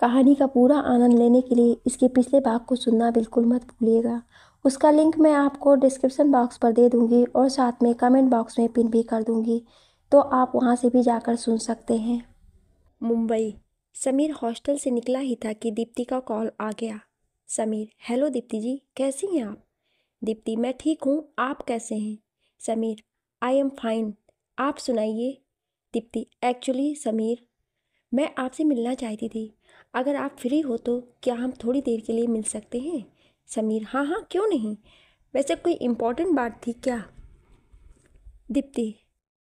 कहानी का पूरा आनंद लेने के लिए इसके पिछले भाग को सुनना बिल्कुल मत भूलिएगा उसका लिंक मैं आपको डिस्क्रिप्शन बॉक्स पर दे दूँगी और साथ में कमेंट बॉक्स में पिन भी कर दूँगी तो आप वहाँ से भी जाकर सुन सकते हैं मुंबई समीर हॉस्टल से निकला ही था कि दीप्ति का कॉल आ गया समीर हेलो दीप्ति जी कैसी हैं आप दीप्ति मैं ठीक हूँ आप कैसे हैं समीर आई एम फाइन आप सुनाइए दीप्ति एक्चुअली समीर मैं आपसे मिलना चाहती थी अगर आप फ्री हो तो क्या हम थोड़ी देर के लिए मिल सकते हैं समीर हाँ हाँ क्यों नहीं वैसे कोई इम्पोर्टेंट बात थी क्या दीप्ति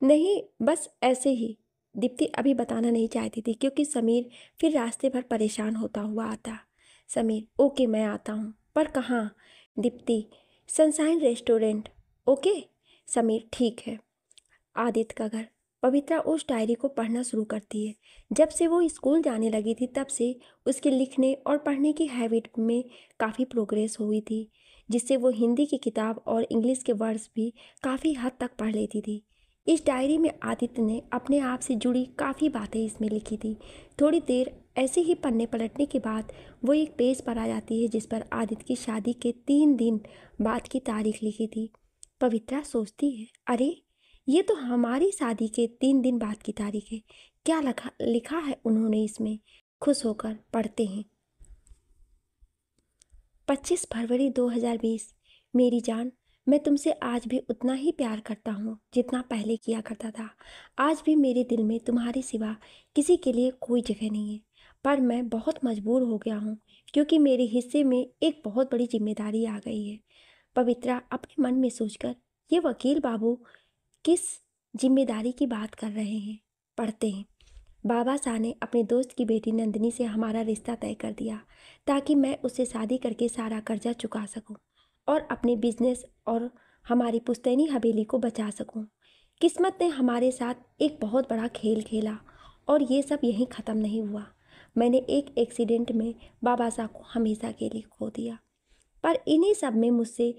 नहीं बस ऐसे ही दीप्ति अभी बताना नहीं चाहती थी क्योंकि समीर फिर रास्ते भर परेशान होता हुआ आता समीर ओके मैं आता हूँ पर कहाँ Deepti sunshine restaurant okay Sameer ठीक है आदित्य का घर पवित्रा उस डायरी को पढ़ना शुरू करती है जब से वो स्कूल जाने लगी थी तब से उसके लिखने और पढ़ने की हैबिट में काफ़ी प्रोग्रेस हुई थी जिससे वो हिंदी की किताब और इंग्लिश के वर्ड्स भी काफ़ी हद तक पढ़ लेती थी इस डायरी में आदित्य ने अपने आप से जुड़ी काफ़ी बातें इसमें लिखी थी थोड़ी देर ऐसे ही पन्ने पलटने के बाद वो एक पेज पर आ जाती है जिस पर आदित्य की शादी के तीन दिन बाद की तारीख लिखी थी पवित्रा सोचती है अरे ये तो हमारी शादी के तीन दिन बाद की तारीख है क्या लिखा लिखा है उन्होंने इसमें खुश होकर पढ़ते हैं 25 फरवरी 2020 मेरी जान मैं तुमसे आज भी उतना ही प्यार करता हूँ जितना पहले किया करता था आज भी मेरे दिल में तुम्हारे सिवा किसी के लिए कोई जगह नहीं है पर मैं बहुत मजबूर हो गया हूँ क्योंकि मेरे हिस्से में एक बहुत बड़ी जिम्मेदारी आ गई है पवित्रा अपने मन में सोचकर ये वकील बाबू किस जिम्मेदारी की बात कर रहे हैं पढ़ते हैं बाबा शाह ने अपने दोस्त की बेटी नंदिनी से हमारा रिश्ता तय कर दिया ताकि मैं उससे शादी करके सारा कर्जा चुका सकूं और अपने बिजनेस और हमारी पुस्तैनी हवेली को बचा सकूं। किस्मत ने हमारे साथ एक बहुत बड़ा खेल खेला और ये सब यहीं ख़त्म नहीं हुआ मैंने एक एक्सीडेंट में बाबा साहब को हमेशा के लिए खो दिया पर इन्हीं सब में मुझसे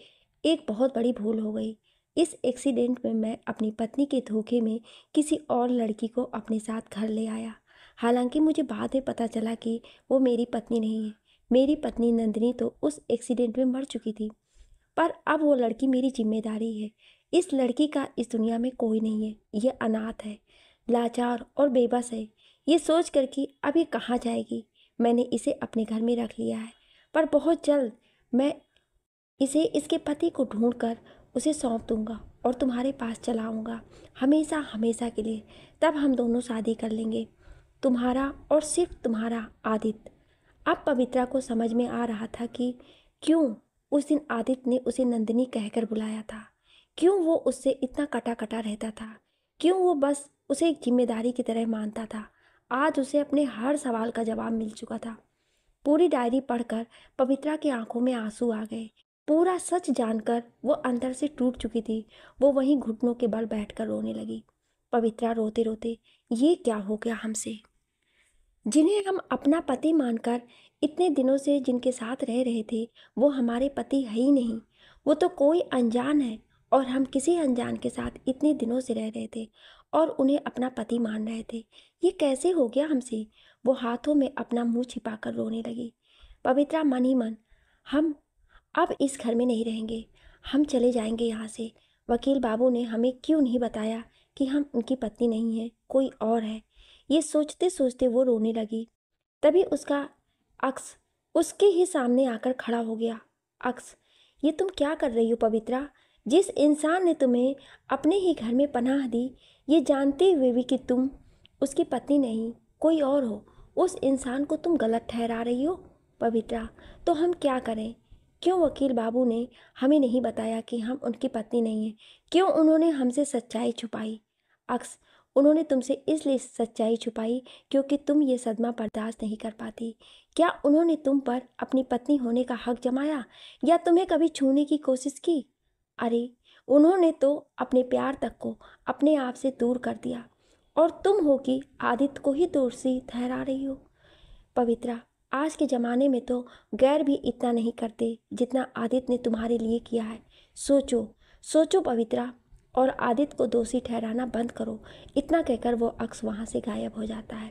एक बहुत बड़ी भूल हो गई इस एक्सीडेंट में मैं अपनी पत्नी के धोखे में किसी और लड़की को अपने साथ घर ले आया हालांकि मुझे बाद में पता चला कि वो मेरी पत्नी नहीं है मेरी पत्नी नंदिनी तो उस एक्सीडेंट में मर चुकी थी पर अब वो लड़की मेरी जिम्मेदारी है इस लड़की का इस दुनिया में कोई नहीं है ये अनाथ है लाचार और बेबस है ये सोच कर कि अब ये कहाँ जाएगी मैंने इसे अपने घर में रख लिया है पर बहुत जल्द मैं इसे इसके पति को ढूंढकर कर उसे सौंप दूंगा और तुम्हारे पास चलाऊंगा हमेशा हमेशा के लिए तब हम दोनों शादी कर लेंगे तुम्हारा और सिर्फ तुम्हारा आदित्य अब पवित्रा को समझ में आ रहा था कि क्यों उस दिन आदित्य ने उसे नंदिनी कहकर बुलाया था क्यों वो उससे इतना कटा कटा रहता था क्यों वो बस उसे एक जिम्मेदारी की तरह मानता था आज उसे अपने हर सवाल का जवाब मिल चुका था पूरी डायरी पढ़कर पवित्रा की आंखों में आंसू आ गए पूरा सच जानकर वो अंदर से टूट चुकी थी वो वहीं घुटनों के बल बैठकर रोने लगी पवित्रा रोते रोते ये क्या हो गया हमसे जिन्हें हम अपना पति मानकर इतने दिनों से जिनके साथ रह रहे थे वो हमारे पति है ही नहीं वो तो कोई अनजान है और हम किसी अनजान के साथ इतने दिनों से रह रहे थे और उन्हें अपना पति मान रहे थे ये कैसे हो गया हमसे वो हाथों में अपना मुंह छिपाकर रोने लगी पवित्रा मन ही मन हम अब इस घर में नहीं रहेंगे हम चले जाएंगे यहाँ से वकील बाबू ने हमें क्यों नहीं बताया कि हम उनकी पत्नी नहीं हैं कोई और है ये सोचते सोचते वो रोने लगी तभी उसका अक्स उसके ही सामने आकर खड़ा हो गया अक्स ये तुम क्या कर रही हो पवित्रा जिस इंसान ने तुम्हें अपने ही घर में पनाह दी ये जानते हुए भी कि तुम उसकी पत्नी नहीं कोई और हो उस इंसान को तुम गलत ठहरा रही हो पवित्रा तो हम क्या करें क्यों वकील बाबू ने हमें नहीं बताया कि हम उनकी पत्नी नहीं हैं क्यों उन्होंने हमसे सच्चाई छुपाई अक्स उन्होंने तुमसे इसलिए सच्चाई छुपाई क्योंकि तुम ये सदमा बर्दाश्त नहीं कर पाती क्या उन्होंने तुम पर अपनी पत्नी होने का हक जमाया या तुम्हें कभी छूने की कोशिश की अरे उन्होंने तो अपने प्यार तक को अपने आप से दूर कर दिया और तुम हो कि आदित्य को ही दूर से ठहरा रही हो पवित्रा आज के ज़माने में तो गैर भी इतना नहीं करते जितना आदित्य ने तुम्हारे लिए किया है सोचो सोचो पवित्रा और आदित्य को दोषी ठहराना बंद करो इतना कहकर वो अक्स वहाँ से गायब हो जाता है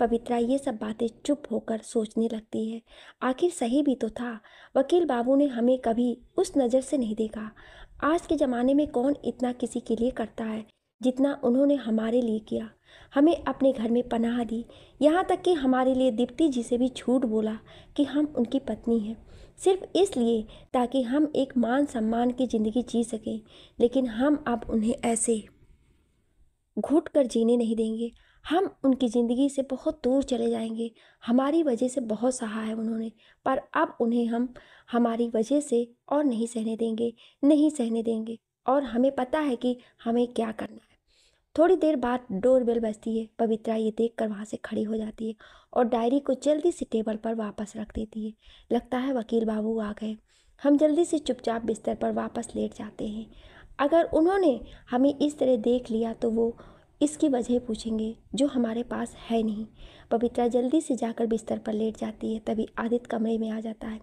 पवित्रा ये सब बातें चुप होकर सोचने लगती है आखिर सही भी तो था वकील बाबू ने हमें कभी उस नज़र से नहीं देखा आज के ज़माने में कौन इतना किसी के लिए करता है जितना उन्होंने हमारे लिए किया हमें अपने घर में पनाह दी यहाँ तक कि हमारे लिए दीप्ति जी से भी झूठ बोला कि हम उनकी पत्नी हैं सिर्फ इसलिए ताकि हम एक मान सम्मान की ज़िंदगी जी सकें लेकिन हम अब उन्हें ऐसे घुट कर जीने नहीं देंगे हम उनकी ज़िंदगी से बहुत दूर चले जाएंगे हमारी वजह से बहुत सहा है उन्होंने पर अब उन्हें हम हमारी वजह से और नहीं सहने देंगे नहीं सहने देंगे और हमें पता है कि हमें क्या करना है थोड़ी देर बाद डोर बेल बजती है पवित्रा ये देख कर वहाँ से खड़ी हो जाती है और डायरी को जल्दी से टेबल पर वापस रख देती है लगता है वकील बाबू आ गए हम जल्दी से चुपचाप बिस्तर पर वापस लेट जाते हैं अगर उन्होंने हमें इस तरह देख लिया तो वो इसकी वजह पूछेंगे जो हमारे पास है नहीं पवित्रा जल्दी से जाकर बिस्तर पर लेट जाती है तभी आदित्य कमरे में आ जाता है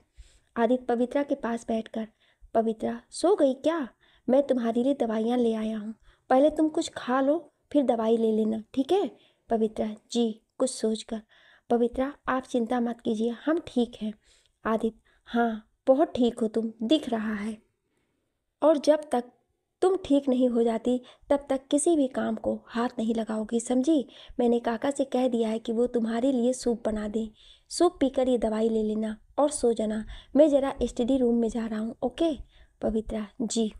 आदित्य पवित्रा के पास बैठकर पवित्रा सो गई क्या मैं तुम्हारे लिए दवाइयाँ ले आया हूँ पहले तुम कुछ खा लो फिर दवाई ले लेना ठीक है पवित्रा जी कुछ सोच कर पवित्रा आप चिंता मत कीजिए हम ठीक हैं आदित्य हाँ बहुत ठीक हो तुम दिख रहा है और जब तक तुम ठीक नहीं हो जाती तब तक किसी भी काम को हाथ नहीं लगाओगी समझी मैंने काका से कह दिया है कि वो तुम्हारे लिए सूप बना दें सूप पीकर ये दवाई ले लेना और सो जाना मैं ज़रा स्टडी रूम में जा रहा हूँ ओके पवित्रा जी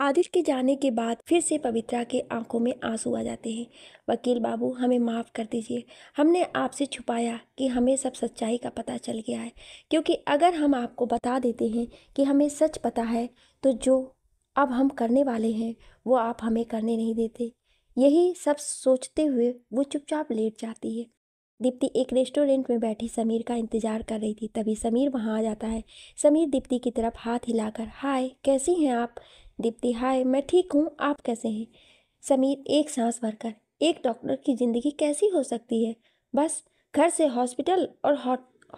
आदिर के जाने के बाद फिर से पवित्रा के आंखों में आंसू आ जाते हैं वकील बाबू हमें माफ़ कर दीजिए हमने आपसे छुपाया कि हमें सब सच्चाई का पता चल गया है क्योंकि अगर हम आपको बता देते हैं कि हमें सच पता है तो जो अब हम करने वाले हैं वो आप हमें करने नहीं देते यही सब सोचते हुए वो चुपचाप लेट जाती है दीप्ति एक रेस्टोरेंट में बैठी समीर का इंतज़ार कर रही थी तभी समीर वहाँ आ जाता है समीर दीप्ति की तरफ हाथ हिलाकर हाय कैसी हैं आप दीप्ति हाय मैं ठीक हूँ आप कैसे हैं समीर एक सांस भरकर एक डॉक्टर की ज़िंदगी कैसी हो सकती है बस घर से हॉस्पिटल और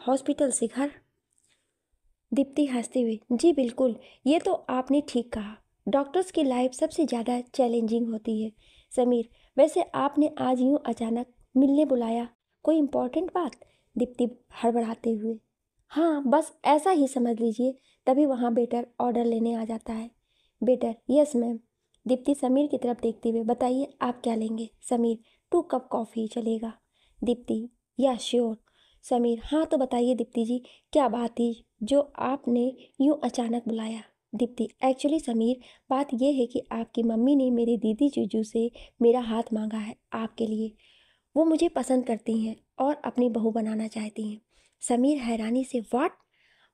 हॉस्पिटल से घर दीप्ति हंसते हुए जी बिल्कुल ये तो आपने ठीक कहा डॉक्टर्स की लाइफ सबसे ज़्यादा चैलेंजिंग होती है समीर वैसे आपने आज यूँ अचानक मिलने बुलाया कोई इम्पोर्टेंट बात दीप्ति हड़बड़ाते हुए हाँ बस ऐसा ही समझ लीजिए तभी वहाँ बेटर ऑर्डर लेने आ जाता है better yes ma'am Deepti Sameer की तरफ देखते हुए बताइए आप क्या लेंगे समीर टू कप कॉफ़ी चलेगा दीप्ति या श्योर समीर हाँ तो बताइए दीप्ति जी क्या बात थी जो आपने यूँ अचानक बुलाया दीप्ति एक्चुअली समीर बात यह है कि आपकी मम्मी ने मेरी दीदी जीजू से मेरा हाथ मांगा है आपके लिए वो मुझे पसंद करती हैं और अपनी बहू बनाना चाहती हैं समीर हैरानी से वाट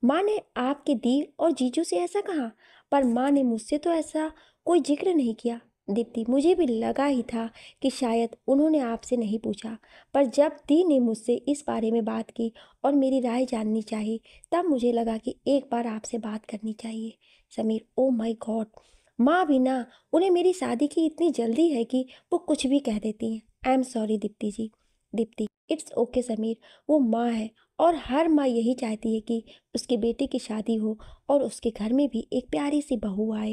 माँ ने आपके दी और जीजू से ऐसा कहा पर माँ ने मुझसे तो ऐसा कोई जिक्र नहीं किया दीप्ति मुझे भी लगा ही था कि शायद उन्होंने आपसे नहीं पूछा पर जब दी ने मुझसे इस बारे में बात की और मेरी राय जाननी चाहिए तब मुझे लगा कि एक बार आपसे बात करनी चाहिए समीर ओ माई गॉड माँ भी ना उन्हें मेरी शादी की इतनी जल्दी है कि वो कुछ भी कह देती हैं I am sorry Deepti ji Deepti it's okay Sameer वो माँ है और हर माँ यही चाहती है कि उसके बेटे की शादी हो और उसके घर में भी एक प्यारी सी बहू आए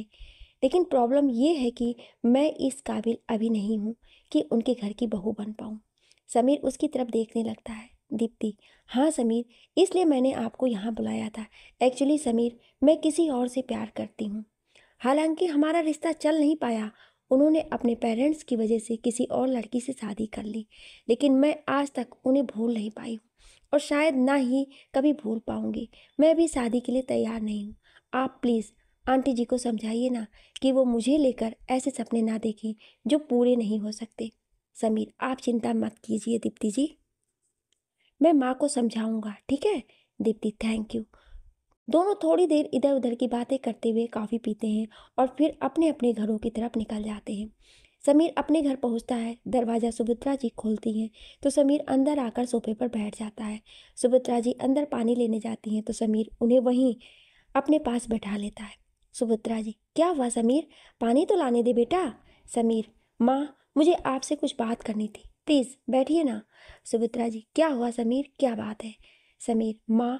लेकिन प्रॉब्लम ये है कि मैं इस काबिल अभी नहीं हूँ कि उनके घर की बहू बन पाऊँ समीर उसकी तरफ देखने लगता है दीप्ति हाँ समीर इसलिए मैंने आपको यहाँ बुलाया था एक्चुअली समीर मैं किसी और से प्यार करती हूँ हालांकि हमारा रिश्ता चल नहीं पाया उन्होंने अपने पेरेंट्स की वजह से किसी और लड़की से शादी कर ली लेकिन मैं आज तक उन्हें भूल नहीं पाई हूँ और शायद ना ही कभी भूल पाऊँगी मैं भी शादी के लिए तैयार नहीं हूँ आप प्लीज़ आंटी जी को समझाइए ना कि वो मुझे लेकर ऐसे सपने ना देखें जो पूरे नहीं हो सकते समीर आप चिंता मत कीजिए दीप्ति जी मैं माँ को समझाऊंगा ठीक है दीप्ति थैंक यू दोनों थोड़ी देर इधर उधर की बातें करते हुए काफ़ी पीते हैं और फिर अपने अपने घरों की तरफ निकल जाते हैं समीर अपने घर पहुंचता है दरवाज़ा सुभित्रा जी खोलती हैं तो समीर अंदर आकर सोफे पर बैठ जाता है सुभित्रा जी अंदर पानी लेने जाती हैं तो समीर उन्हें वहीं अपने पास बैठा लेता है सुभित्रा जी क्या हुआ समीर पानी तो लाने दे बेटा समीर माँ मुझे आपसे कुछ बात करनी थी प्लीज़ बैठिए ना सुभित्रा जी क्या हुआ समीर क्या बात है समीर माँ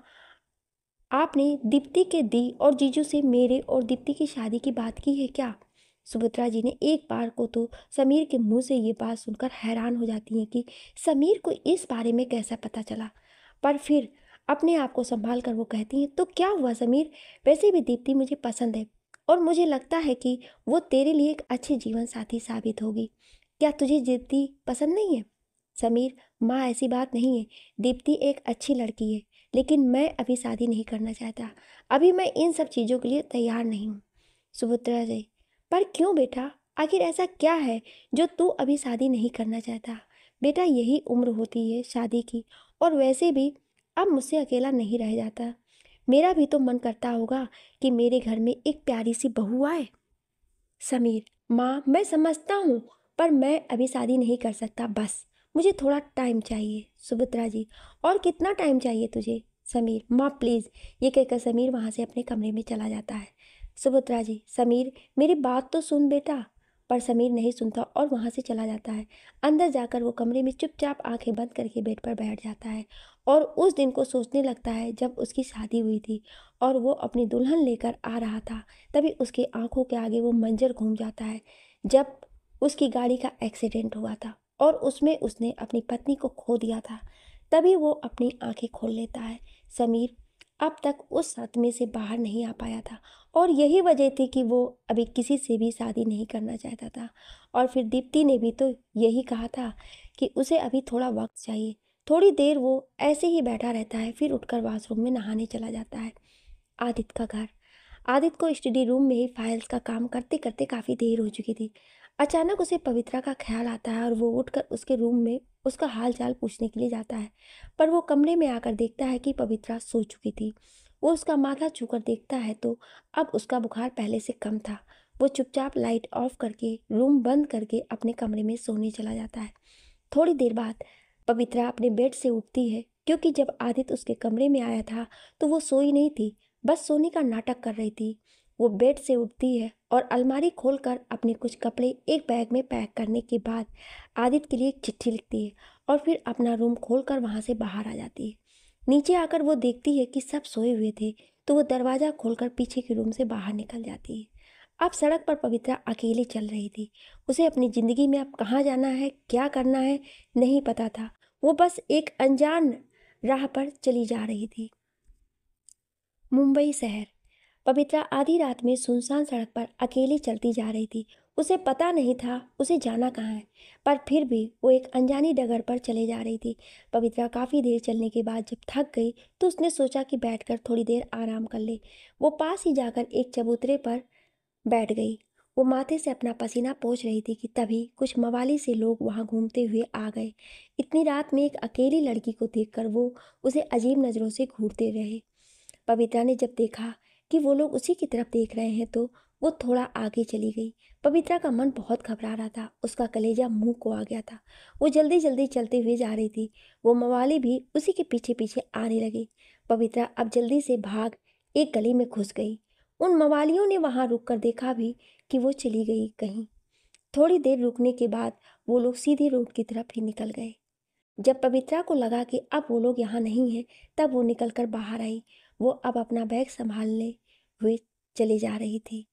आपने दीप्ति के दी और जीजू से मेरे और दीप्ति की शादी की बात की है क्या सुभद्रा जी ने एक बार को तो समीर के मुंह से ये बात सुनकर हैरान हो जाती हैं कि समीर को इस बारे में कैसा पता चला पर फिर अपने आप को संभाल कर वो कहती हैं तो क्या हुआ समीर वैसे भी दीप्ति मुझे पसंद है और मुझे लगता है कि वो तेरे लिए एक अच्छे जीवन साथी साबित होगी क्या तुझे दीप्ति पसंद नहीं है समीर माँ ऐसी बात नहीं है दीप्ति एक अच्छी लड़की है लेकिन मैं अभी शादी नहीं करना चाहता अभी मैं इन सब चीज़ों के लिए तैयार नहीं हूँ सुभद्रा जी पर क्यों बेटा आखिर ऐसा क्या है जो तू अभी शादी नहीं करना चाहता बेटा यही उम्र होती है शादी की और वैसे भी अब मुझसे अकेला नहीं रह जाता मेरा भी तो मन करता होगा कि मेरे घर में एक प्यारी सी बहू आए समीर माँ मैं समझता हूँ पर मैं अभी शादी नहीं कर सकता बस मुझे थोड़ा टाइम चाहिए सुभद्रा जी और कितना टाइम चाहिए तुझे समीर माँ प्लीज़ ये कहकर समीर वहाँ से अपने कमरे में चला जाता है सुभद्रा जी समीर मेरी बात तो सुन बेटा पर समीर नहीं सुनता और वहाँ से चला जाता है अंदर जाकर वो कमरे में चुपचाप आंखें बंद करके बेड पर बैठ जाता है और उस दिन को सोचने लगता है जब उसकी शादी हुई थी और वो अपनी दुल्हन लेकर आ रहा था तभी उसकी आंखों के आगे वो मंजर घूम जाता है जब उसकी गाड़ी का एक्सीडेंट हुआ था और उसमें उसने अपनी पत्नी को खो दिया था तभी वो अपनी आंखें खोल लेता है समीर अब तक उस सदमे से बाहर नहीं आ पाया था और यही वजह थी कि वो अभी किसी से भी शादी नहीं करना चाहता था और फिर दीप्ति ने भी तो यही कहा था कि उसे अभी थोड़ा वक्त चाहिए थोड़ी देर वो ऐसे ही बैठा रहता है फिर उठकर वाशरूम में नहाने चला जाता है आदित्य का घर आदित्य को स्टडी रूम में ही फाइल्स का काम करते करते काफ़ी देर हो चुकी थी अचानक उसे पवित्रा का ख्याल आता है और वो उठकर उसके रूम में उसका हाल चाल पूछने के लिए जाता है पर वो कमरे में आकर देखता है कि पवित्रा सो चुकी थी वो उसका माथा छूकर देखता है तो अब उसका बुखार पहले से कम था वो चुपचाप लाइट ऑफ करके रूम बंद करके अपने कमरे में सोने चला जाता है थोड़ी देर बाद पवित्रा अपने बेड से उठती है क्योंकि जब आदित्य उसके कमरे में आया था तो वो सोई नहीं थी बस सोने का नाटक कर रही थी वो बेड से उठती है और अलमारी खोलकर अपने कुछ कपड़े एक बैग में पैक करने के बाद आदित्य के लिए एक चिट्ठी लिखती है और फिर अपना रूम खोलकर वहाँ से बाहर आ जाती है नीचे आकर वो देखती है कि सब सोए हुए थे तो वो दरवाज़ा खोलकर पीछे के रूम से बाहर निकल जाती है अब सड़क पर पवित्रा अकेली चल रही थी उसे अपनी ज़िंदगी में अब कहाँ जाना है क्या करना है नहीं पता था वो बस एक अनजान राह पर चली जा रही थी मुंबई शहर पवित्रा आधी रात में सुनसान सड़क पर अकेली चलती जा रही थी उसे पता नहीं था उसे जाना कहाँ है पर फिर भी वो एक अनजानी डगर पर चले जा रही थी पवित्रा काफ़ी देर चलने के बाद जब थक गई तो उसने सोचा कि बैठकर थोड़ी देर आराम कर ले वो पास ही जाकर एक चबूतरे पर बैठ गई वो माथे से अपना पसीना पोंछ रही थी कि तभी कुछ मवाली से लोग वहाँ घूमते हुए आ गए इतनी रात में एक अकेली लड़की को देखकर वो उसे अजीब नज़रों से घूरते रहे पवित्रा ने जब देखा कि वो लोग उसी की तरफ देख रहे हैं तो वो थोड़ा आगे चली गई पवित्रा का मन बहुत घबरा रहा था उसका कलेजा मुंह को आ गया था वो जल्दी जल्दी चलते हुए जा रही थी वो मवाली भी उसी के पीछे पीछे आने लगी पवित्रा अब जल्दी से भाग एक गली में घुस गई उन मवालियों ने वहाँ रुक कर देखा भी कि वो चली गई कहीं थोड़ी देर रुकने के बाद वो लोग सीधे रोड की तरफ ही निकल गए जब पवित्रा को लगा कि अब वो लोग यहाँ नहीं हैं तब वो निकल कर बाहर आई वो अब अपना बैग संभालने हुए चले जा रही थी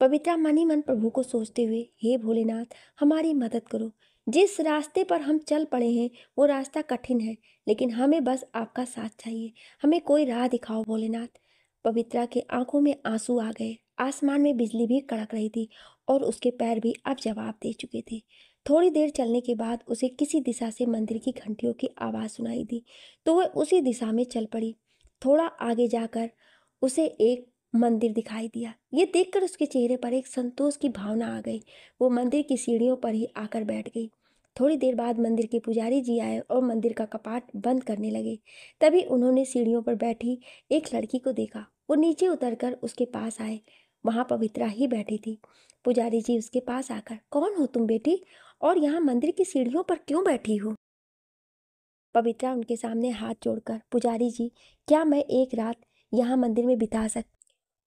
पवित्रा मनी मन प्रभु को सोचते हुए हे भोलेनाथ हमारी मदद करो जिस रास्ते पर हम चल पड़े हैं वो रास्ता कठिन है लेकिन हमें बस आपका साथ चाहिए हमें कोई राह दिखाओ भोलेनाथ पवित्रा के आंखों में आंसू आ गए आसमान में बिजली भी कड़क रही थी और उसके पैर भी अब जवाब दे चुके थे थोड़ी देर चलने के बाद उसे किसी दिशा से मंदिर की घंटियों की आवाज़ सुनाई दी तो वह उसी दिशा में चल पड़ी थोड़ा आगे जाकर उसे एक मंदिर दिखाई दिया ये देखकर उसके चेहरे पर एक संतोष की भावना आ गई वो मंदिर की सीढ़ियों पर ही आकर बैठ गई थोड़ी देर बाद मंदिर के पुजारी जी आए और मंदिर का कपाट बंद करने लगे तभी उन्होंने सीढ़ियों पर बैठी एक लड़की को देखा वो नीचे उतरकर उसके पास आए वहाँ पवित्रा ही बैठी थी पुजारी जी उसके पास आकर कौन हो तुम बेटी और यहाँ मंदिर की सीढ़ियों पर क्यों बैठी हो पवित्रा उनके सामने हाथ जोड़कर पुजारी जी क्या मैं एक रात यहाँ मंदिर में बिता सक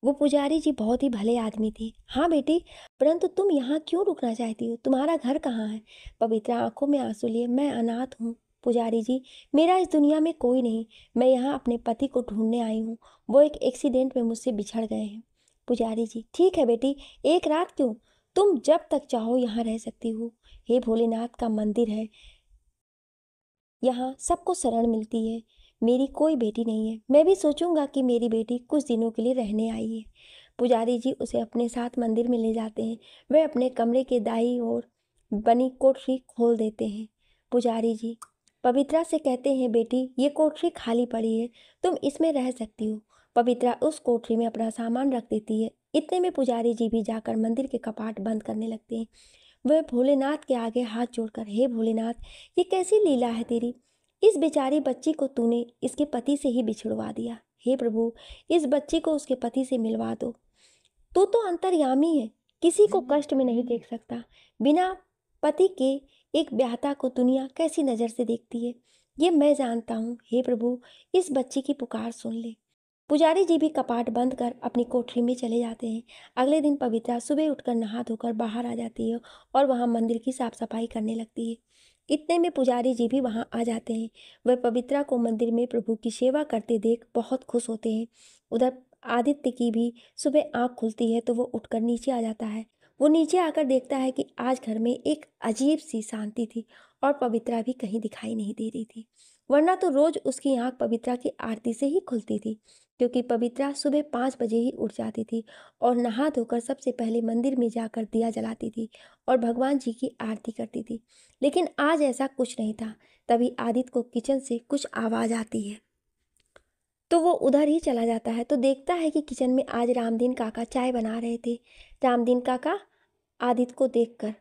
वो पुजारी जी बहुत ही भले आदमी थे हाँ बेटी परंतु तुम यहाँ क्यों रुकना चाहती हो तुम्हारा घर कहाँ है पवित्रा आंखों में आंसू लिए मैं अनाथ हूँ पुजारी जी मेरा इस दुनिया में कोई नहीं मैं यहाँ अपने पति को ढूंढने आई हूँ वो एक एक्सीडेंट में मुझसे बिछड़ गए हैं पुजारी जी ठीक है बेटी एक रात क्यों तुम जब तक चाहो यहाँ रह सकती हो हे भोलेनाथ का मंदिर है यहाँ सबको शरण मिलती है मेरी कोई बेटी नहीं है मैं भी सोचूंगा कि मेरी बेटी कुछ दिनों के लिए रहने आई है पुजारी जी उसे अपने साथ मंदिर में ले जाते हैं वह अपने कमरे के दाई और बनी कोठरी खोल देते हैं पुजारी जी पवित्रा से कहते हैं बेटी ये कोठरी खाली पड़ी है तुम इसमें रह सकती हो पवित्रा उस कोठरी में अपना सामान रख देती है इतने में पुजारी जी भी जाकर मंदिर के कपाट बंद करने लगते हैं वह भोलेनाथ के आगे हाथ जोड़कर हे भोलेनाथ ये कैसी लीला है तेरी इस बेचारी बच्ची को तूने इसके पति से ही बिछड़वा दिया हे प्रभु इस बच्ची को उसके पति से मिलवा दो तू तो अंतर्यामी है किसी को कष्ट में नहीं देख सकता बिना पति के एक ब्याहता को दुनिया कैसी नज़र से देखती है ये मैं जानता हूँ हे प्रभु इस बच्ची की पुकार सुन ले पुजारी जी भी कपाट बंद कर अपनी कोठरी में चले जाते हैं अगले दिन पवित्रा सुबह उठकर नहा धोकर बाहर आ जाती है और वहाँ मंदिर की साफ सफाई करने लगती है इतने में पुजारी जी भी वहाँ आ जाते हैं वह पवित्रा को मंदिर में प्रभु की सेवा करते देख बहुत खुश होते हैं उधर आदित्य की भी सुबह आँख खुलती है तो वो उठकर नीचे आ जाता है वो नीचे आकर देखता है कि आज घर में एक अजीब सी शांति थी और पवित्रा भी कहीं दिखाई नहीं दे रही थी वरना तो रोज़ उसकी आँख पवित्रा की आरती से ही खुलती थी क्योंकि पवित्रा सुबह पाँच बजे ही उठ जाती थी और नहा धोकर सबसे पहले मंदिर में जाकर दिया जलाती थी और भगवान जी की आरती करती थी लेकिन आज ऐसा कुछ नहीं था तभी आदित्य को किचन से कुछ आवाज़ आती है तो वो उधर ही चला जाता है तो देखता है कि किचन में आज रामदीन काका चाय बना रहे थे रामदीन काका आदित्य को देखकर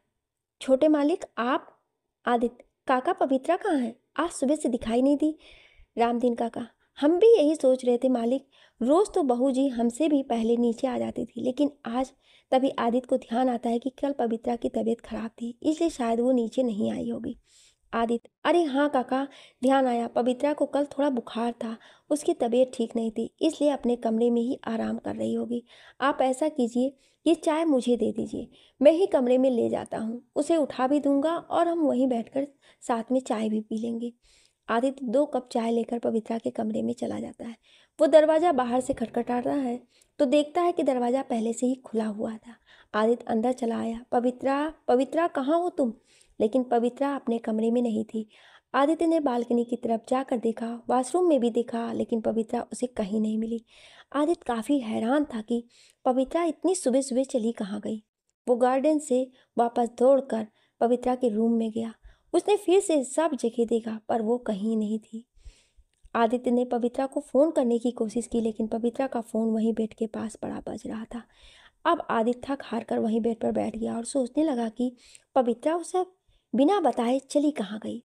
छोटे मालिक आप आदित्य काका पवित्रा कहाँ हैं आज सुबह से दिखाई नहीं दी रामदीन काका हम भी यही सोच रहे थे मालिक रोज़ तो बहू जी हमसे भी पहले नीचे आ जाती थी लेकिन आज तभी आदित्य को ध्यान आता है कि कल पवित्रा की तबीयत खराब थी इसलिए शायद वो नीचे नहीं आई होगी आदित्य अरे हाँ काका ध्यान आया पवित्रा को कल थोड़ा बुखार था उसकी तबीयत ठीक नहीं थी इसलिए अपने कमरे में ही आराम कर रही होगी आप ऐसा कीजिए ये चाय मुझे दे दीजिए मैं ही कमरे में ले जाता हूँ उसे उठा भी दूंगा और हम वहीं बैठकर साथ में चाय भी पी लेंगे आदित्य दो कप चाय लेकर पवित्रा के कमरे में चला जाता है वो दरवाज़ा बाहर से खटखटा रहा है तो देखता है कि दरवाज़ा पहले से ही खुला हुआ था आदित्य अंदर चला आया पवित्रा पवित्रा कहाँ हो तुम लेकिन पवित्रा अपने कमरे में नहीं थी आदित्य ने बालकनी की तरफ जाकर देखा वॉशरूम में भी देखा लेकिन पवित्रा उसे कहीं नहीं मिली आदित्य काफ़ी हैरान था कि पवित्रा इतनी सुबह सुबह चली कहाँ गई वो गार्डन से वापस दौड़कर पवित्रा के रूम में गया उसने फिर से सब जगह देखा पर वो कहीं नहीं थी आदित्य ने पवित्रा को फ़ोन करने की कोशिश की लेकिन पवित्रा का फ़ोन वहीं बेड के पास पड़ा बज रहा था अब आदित्य थक हार कर वहीं बेड पर बैठ गया और सोचने लगा कि पवित्रा उसे बिना बताए चली कहाँ गई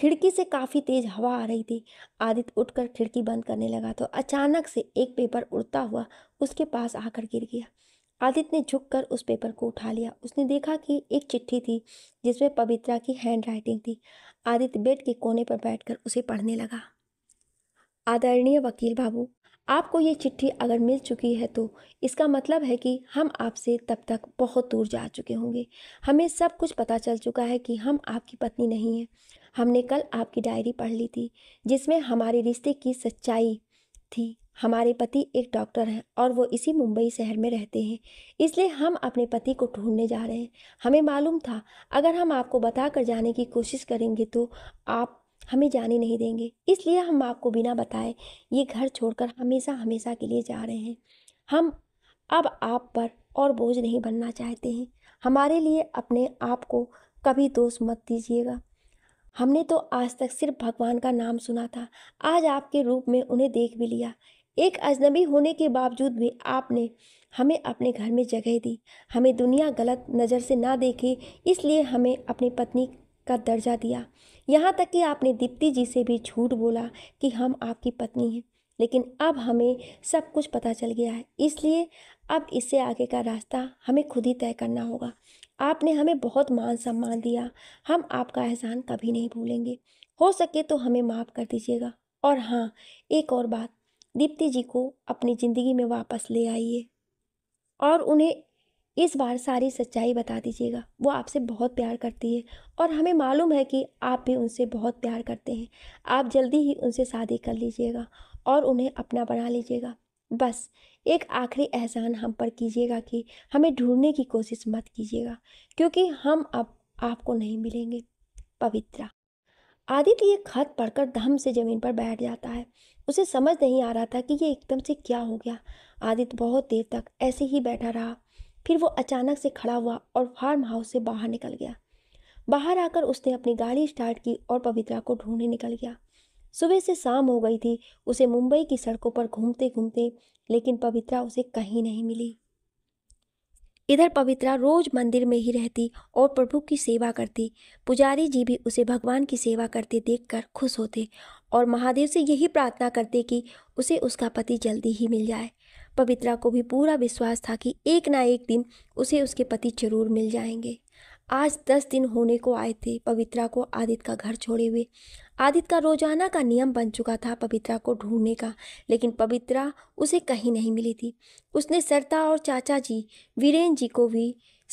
खिड़की से काफ़ी तेज हवा आ रही थी आदित्य उठकर खिड़की बंद करने लगा तो अचानक से एक पेपर उड़ता हुआ उसके पास आकर गिर गया आदित्य ने झुककर उस पेपर को उठा लिया उसने देखा कि एक चिट्ठी थी जिसमें पवित्रा की हैंड राइटिंग थी आदित्य बेड के कोने पर बैठकर उसे पढ़ने लगा आदरणीय वकील बाबू आपको ये चिट्ठी अगर मिल चुकी है तो इसका मतलब है कि हम आपसे तब तक बहुत दूर जा चुके होंगे हमें सब कुछ पता चल चुका है कि हम आपकी पत्नी नहीं हैं हमने कल आपकी डायरी पढ़ ली थी जिसमें हमारे रिश्ते की सच्चाई थी हमारे पति एक डॉक्टर हैं और वो इसी मुंबई शहर में रहते हैं इसलिए हम अपने पति को ढूंढने जा रहे हैं हमें मालूम था अगर हम आपको बता कर जाने की कोशिश करेंगे तो आप हमें जाने नहीं देंगे इसलिए हम आपको बिना बताए ये घर छोड़कर हमेशा हमेशा के लिए जा रहे हैं हम अब आप पर और बोझ नहीं बनना चाहते हैं हमारे लिए अपने आप को कभी दोष मत दीजिएगा हमने तो आज तक सिर्फ भगवान का नाम सुना था आज आपके रूप में उन्हें देख भी लिया एक अजनबी होने के बावजूद भी आपने हमें अपने घर में जगह दी हमें दुनिया गलत नज़र से ना देखे इसलिए हमें अपनी पत्नी का दर्जा दिया यहाँ तक कि आपने दीप्ति जी से भी झूठ बोला कि हम आपकी पत्नी हैं लेकिन अब हमें सब कुछ पता चल गया है इसलिए अब इससे आगे का रास्ता हमें खुद ही तय करना होगा आपने हमें बहुत मान सम्मान दिया हम आपका एहसान कभी नहीं भूलेंगे हो सके तो हमें माफ़ कर दीजिएगा और हाँ एक और बात दीप्ति जी को अपनी ज़िंदगी में वापस ले आइए और उन्हें इस बार सारी सच्चाई बता दीजिएगा वो आपसे बहुत प्यार करती है और हमें मालूम है कि आप भी उनसे बहुत प्यार करते हैं आप जल्दी ही उनसे शादी कर लीजिएगा और उन्हें अपना बना लीजिएगा बस एक आखिरी एहसान हम पर कीजिएगा कि हमें ढूंढने की कोशिश मत कीजिएगा क्योंकि हम अब आपको नहीं मिलेंगे पवित्रा आदित्य ये खत पढ़कर धम से ज़मीन पर बैठ जाता है उसे समझ नहीं आ रहा था कि ये एकदम से क्या हो गया आदित्य बहुत देर तक ऐसे ही बैठा रहा फिर वो अचानक से खड़ा हुआ और फार्म हाउस से बाहर निकल गया बाहर आकर उसने अपनी गाड़ी स्टार्ट की और पवित्रा को ढूंढने निकल गया सुबह से शाम हो गई थी उसे मुंबई की सड़कों पर घूमते घूमते लेकिन पवित्रा उसे कहीं नहीं मिली इधर पवित्रा रोज मंदिर में ही रहती और प्रभु की सेवा करती पुजारी जी भी उसे भगवान की सेवा करते देखकर खुश होते और महादेव से यही प्रार्थना करते कि उसे उसका पति जल्दी ही मिल जाए पवित्रा को भी पूरा विश्वास था कि एक ना एक दिन उसे उसके पति जरूर मिल जाएंगे आज दस दिन होने को आए थे पवित्रा को आदित्य का घर छोड़े हुए आदित्य का रोजाना का नियम बन चुका था पवित्रा को ढूंढने का लेकिन पवित्रा उसे कहीं नहीं मिली थी उसने सरता और चाचा जी वीरेन जी को भी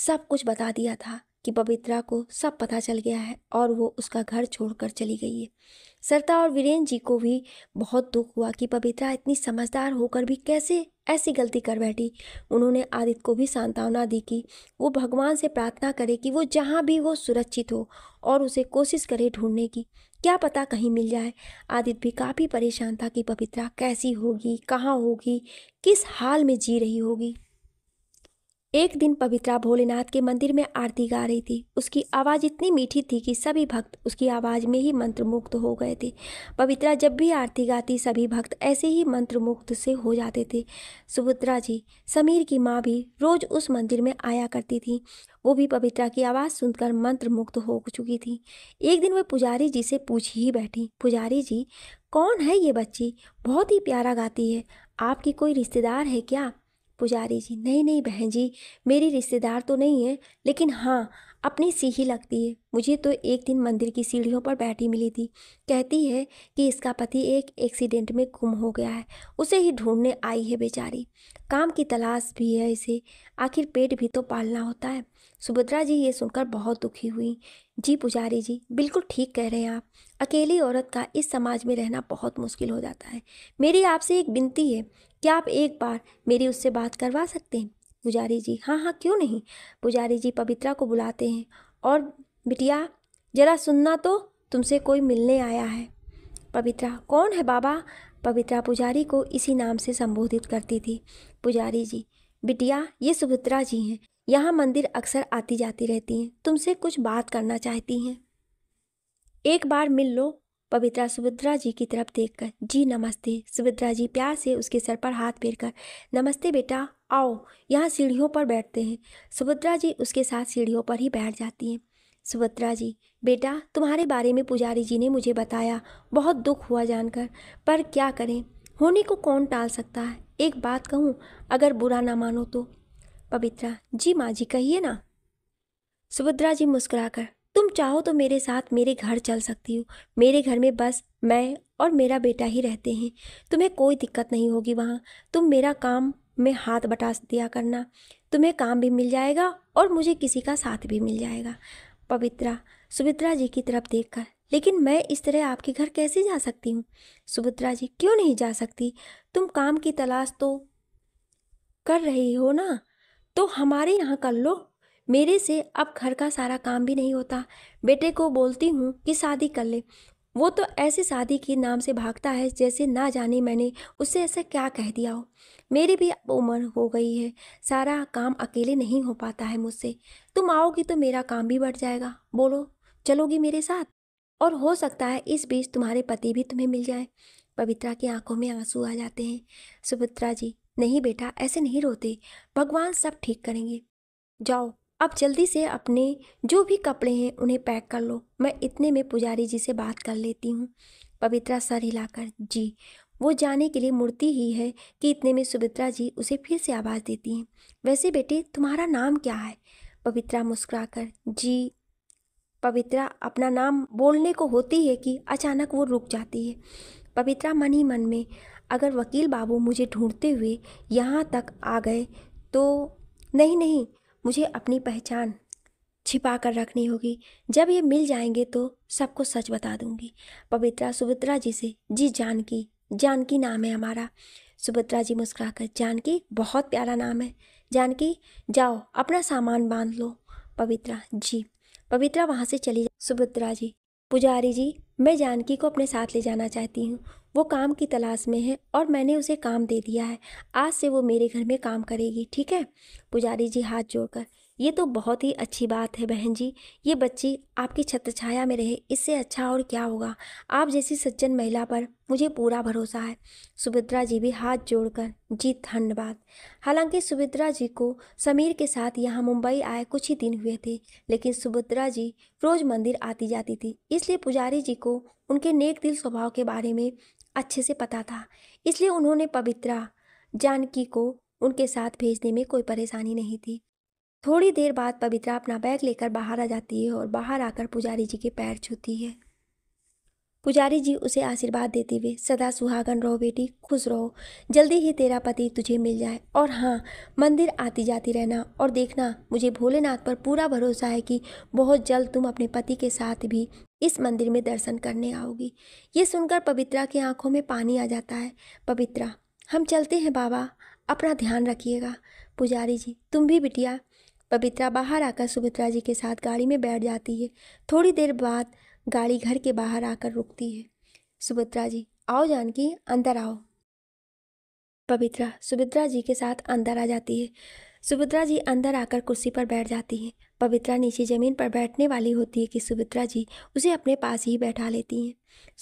सब कुछ बता दिया था कि पवित्रा को सब पता चल गया है और वो उसका घर छोड़कर चली गई है सरता और वीरेन जी को भी बहुत दुख हुआ कि पवित्रा इतनी समझदार होकर भी कैसे ऐसी गलती कर बैठी उन्होंने आदित्य को भी सांत्वना दी कि वो भगवान से प्रार्थना करे कि वो जहाँ भी वो सुरक्षित हो और उसे कोशिश करे ढूंढने की क्या पता कहीं मिल जाए आदित्य भी काफ़ी परेशान था कि पवित्रा कैसी होगी कहाँ होगी किस हाल में जी रही होगी एक दिन पवित्रा भोलेनाथ के मंदिर में आरती गा रही थी उसकी आवाज़ इतनी मीठी थी कि सभी भक्त उसकी आवाज़ में ही मंत्रमुक्त हो गए थे पवित्रा जब भी आरती गाती सभी भक्त ऐसे ही मंत्रमुग्ध से हो जाते थे सुभद्रा जी समीर की माँ भी रोज़ उस मंदिर में आया करती थी वो भी पवित्रा की आवाज़ सुनकर मंत्रमुक्त हो चुकी थी एक दिन वह पुजारी जी से पूछ ही बैठी पुजारी जी कौन है ये बच्ची बहुत ही प्यारा गाती है आपकी कोई रिश्तेदार है क्या पुजारी जी नहीं नहीं बहन जी मेरी रिश्तेदार तो नहीं है लेकिन हाँ अपनी सी ही लगती है मुझे तो एक दिन मंदिर की सीढ़ियों पर बैठी मिली थी कहती है कि इसका पति एक एक्सीडेंट में गुम हो गया है उसे ही ढूंढने आई है बेचारी काम की तलाश भी है इसे आखिर पेट भी तो पालना होता है सुभद्रा जी ये सुनकर बहुत दुखी हुई जी पुजारी जी बिल्कुल ठीक कह रहे हैं आप अकेली औरत का इस समाज में रहना बहुत मुश्किल हो जाता है मेरी आपसे एक विनती है क्या आप एक बार मेरी उससे बात करवा सकते हैं पुजारी जी हाँ हाँ क्यों नहीं पुजारी जी पवित्रा को बुलाते हैं और बिटिया जरा सुनना तो तुमसे कोई मिलने आया है पवित्रा कौन है बाबा पवित्रा पुजारी को इसी नाम से संबोधित करती थी पुजारी जी बिटिया ये सुभित्रा जी हैं यहाँ मंदिर अक्सर आती जाती रहती हैं तुमसे कुछ बात करना चाहती हैं एक बार मिल लो पवित्रा सुभद्रा जी की तरफ देखकर जी नमस्ते सुभद्रा जी प्यार से उसके सर पर हाथ फेर कर नमस्ते बेटा आओ यहाँ सीढ़ियों पर बैठते हैं सुभद्रा जी उसके साथ सीढ़ियों पर ही बैठ जाती हैं सुभद्रा जी बेटा तुम्हारे बारे में पुजारी जी ने मुझे बताया बहुत दुख हुआ जानकर पर क्या करें होने को कौन टाल सकता है एक बात कहूँ अगर बुरा ना मानो तो पवित्रा जी माँ जी कहिए ना सुभद्रा जी मुस्कुराकर तुम चाहो तो मेरे साथ मेरे घर चल सकती हो मेरे घर में बस मैं और मेरा बेटा ही रहते हैं तुम्हें कोई दिक्कत नहीं होगी वहाँ तुम मेरा काम में हाथ बटा दिया करना तुम्हें काम भी मिल जाएगा और मुझे किसी का साथ भी मिल जाएगा पवित्रा सुमित्रा जी की तरफ देखकर लेकिन मैं इस तरह आपके घर कैसे जा सकती हूँ सुभित्रा जी क्यों नहीं जा सकती तुम काम की तलाश तो कर रही हो ना तो हमारे यहाँ कर लो मेरे से अब घर का सारा काम भी नहीं होता बेटे को बोलती हूँ कि शादी कर ले वो तो ऐसे शादी के नाम से भागता है जैसे ना जाने मैंने उससे ऐसा क्या कह दिया हो मेरी भी अब उम्र हो गई है सारा काम अकेले नहीं हो पाता है मुझसे तुम आओगी तो मेरा काम भी बढ़ जाएगा बोलो चलोगी मेरे साथ और हो सकता है इस बीच तुम्हारे पति भी तुम्हें मिल जाए पवित्रा की आंखों में आंसू आ जाते हैं सुभित्रा जी नहीं बेटा ऐसे नहीं रोते भगवान सब ठीक करेंगे जाओ अब जल्दी से अपने जो भी कपड़े हैं उन्हें पैक कर लो मैं इतने में पुजारी जी से बात कर लेती हूँ पवित्रा सर हिलाकर जी वो जाने के लिए मुड़ती ही है कि इतने में सुमित्रा जी उसे फिर से आवाज़ देती हैं वैसे बेटे तुम्हारा नाम क्या है पवित्रा मुस्कुराकर जी पवित्रा अपना नाम बोलने को होती है कि अचानक वो रुक जाती है पवित्रा मन ही मन में अगर वकील बाबू मुझे ढूंढते हुए यहाँ तक आ गए तो नहीं नहीं मुझे अपनी पहचान छिपा कर रखनी होगी जब ये मिल जाएंगे तो सबको सच बता दूंगी पवित्रा सुभद्रा जी से जी जानकी जानकी नाम है हमारा सुभद्रा जी मुस्कुराकर जानकी बहुत प्यारा नाम है जानकी जाओ अपना सामान बांध लो पवित्रा जी पवित्रा वहाँ से चली सुभद्रा जी पुजारी जी मैं जानकी को अपने साथ ले जाना चाहती हूँ वो काम की तलाश में है और मैंने उसे काम दे दिया है आज से वो मेरे घर में काम करेगी ठीक है पुजारी जी हाथ जोड़कर ये तो बहुत ही अच्छी बात है बहन जी ये बच्ची आपकी छत छाया में रहे इससे अच्छा और क्या होगा आप जैसी सज्जन महिला पर मुझे पूरा भरोसा है सुभद्रा जी भी हाथ जोड़कर जी धन्यवाद हालांकि सुभद्रा जी को समीर के साथ यहाँ मुंबई आए कुछ ही दिन हुए थे लेकिन सुभद्रा जी रोज़ मंदिर आती जाती थी इसलिए पुजारी जी को उनके नेक दिल स्वभाव के बारे में अच्छे से पता था इसलिए उन्होंने पवित्रा जानकी को उनके साथ भेजने में कोई परेशानी नहीं थी थोड़ी देर बाद पवित्रा अपना बैग लेकर बाहर आ जाती है और बाहर आकर पुजारी जी के पैर छूती है पुजारी जी उसे आशीर्वाद देते हुए सदा सुहागन रहो बेटी खुश रहो जल्दी ही तेरा पति तुझे मिल जाए और हाँ मंदिर आती जाती रहना और देखना मुझे भोलेनाथ पर पूरा भरोसा है कि बहुत जल्द तुम अपने पति के साथ भी इस मंदिर में दर्शन करने आओगी ये सुनकर पवित्रा की आंखों में पानी आ जाता है पवित्रा हम चलते हैं बाबा अपना ध्यान रखिएगा पुजारी जी तुम भी बिटिया पवित्रा बाहर आकर सुभित्रा जी के साथ गाड़ी में बैठ जाती है थोड़ी देर बाद गाड़ी घर के बाहर आकर रुकती है सुभद्रा जी आओ जानकी अंदर आओ पवित्रा सुभद्रा जी के साथ अंदर आ जाती है सुभद्रा जी अंदर आकर कुर्सी पर बैठ जाती हैं पवित्रा नीचे ज़मीन पर बैठने वाली होती है कि सुभद्रा जी उसे अपने पास ही बैठा लेती हैं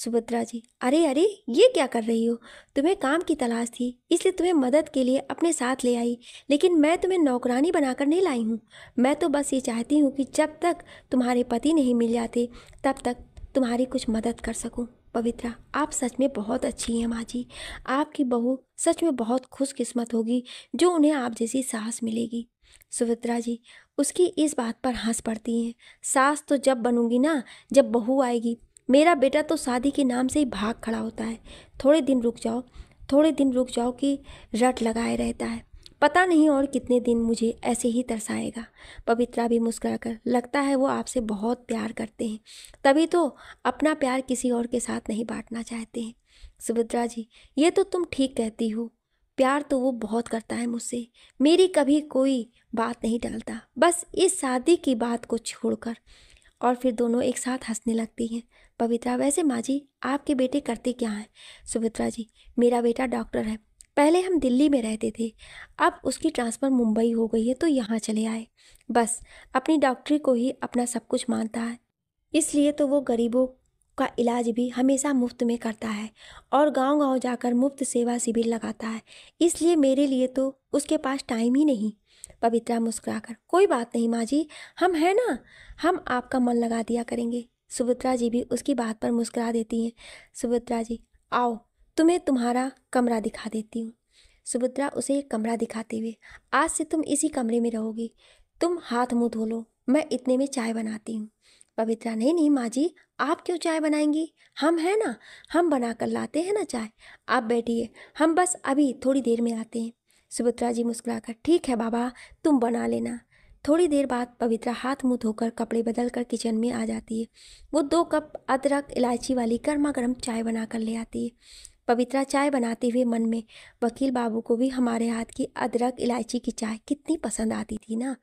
सुभद्रा जी अरे अरे ये क्या कर रही हो तुम्हें काम की तलाश थी इसलिए तुम्हें मदद के लिए अपने साथ ले आई लेकिन मैं तुम्हें नौकरानी बनाकर नहीं लाई हूँ मैं तो बस ये चाहती हूँ कि जब तक तुम्हारे पति नहीं मिल जाते तब तक तुम्हारी कुछ मदद कर सकूँ पवित्रा आप सच में बहुत अच्छी हैं माँ जी आपकी बहू सच में बहुत खुशकिस्मत होगी जो उन्हें आप जैसी सास मिलेगी सुवित्रा जी उसकी इस बात पर हंस पड़ती हैं सास तो जब बनूंगी ना जब बहू आएगी मेरा बेटा तो शादी के नाम से ही भाग खड़ा होता है थोड़े दिन रुक जाओ थोड़े दिन रुक जाओ कि रट लगाए रहता है पता नहीं और कितने दिन मुझे ऐसे ही तरसाएगा पवित्रा भी मुस्कुराकर लगता है वो आपसे बहुत प्यार करते हैं तभी तो अपना प्यार किसी और के साथ नहीं बांटना चाहते हैं सुभद्रा जी ये तो तुम ठीक कहती हो प्यार तो वो बहुत करता है मुझसे मेरी कभी कोई बात नहीं डालता बस इस शादी की बात को छोड़कर और फिर दोनों एक साथ हंसने लगती हैं पवित्रा वैसे माँ जी आपके बेटे करते क्या हैं सुभद्रा जी मेरा बेटा डॉक्टर है पहले हम दिल्ली में रहते थे अब उसकी ट्रांसफ़र मुंबई हो गई है तो यहाँ चले आए बस अपनी डॉक्टरी को ही अपना सब कुछ मानता है इसलिए तो वो गरीबों का इलाज भी हमेशा मुफ्त में करता है और गांव-गांव जाकर मुफ्त सेवा शिविर लगाता है इसलिए मेरे लिए तो उसके पास टाइम ही नहीं पवित्रा मुस्कुराकर कोई बात नहीं माँ जी हम हैं ना हम आपका मन लगा दिया करेंगे सुभद्रा जी भी उसकी बात पर मुस्कुरा देती हैं सुभद्रा जी आओ तुम्हें तुम्हारा कमरा दिखा देती हूँ सुभद्रा उसे एक कमरा दिखाते हुए आज से तुम इसी कमरे में रहोगी तुम हाथ मुंह धो लो मैं इतने में चाय बनाती हूँ पवित्रा नहीं नहीं माँ जी आप क्यों चाय बनाएंगी हम हैं ना हम बना कर लाते हैं ना चाय आप बैठिए हम बस अभी थोड़ी देर में आते हैं सुभद्रा जी मुस्कुराकर ठीक है बाबा तुम बना लेना थोड़ी देर बाद पवित्रा हाथ मुंह धोकर कपड़े बदल कर किचन में आ जाती है वो दो कप अदरक इलायची वाली गर्मा गर्म चाय बना कर ले आती है पवित्रा चाय बनाते हुए मन में वकील बाबू को भी हमारे हाथ की अदरक इलायची की चाय कितनी पसंद आती थी ना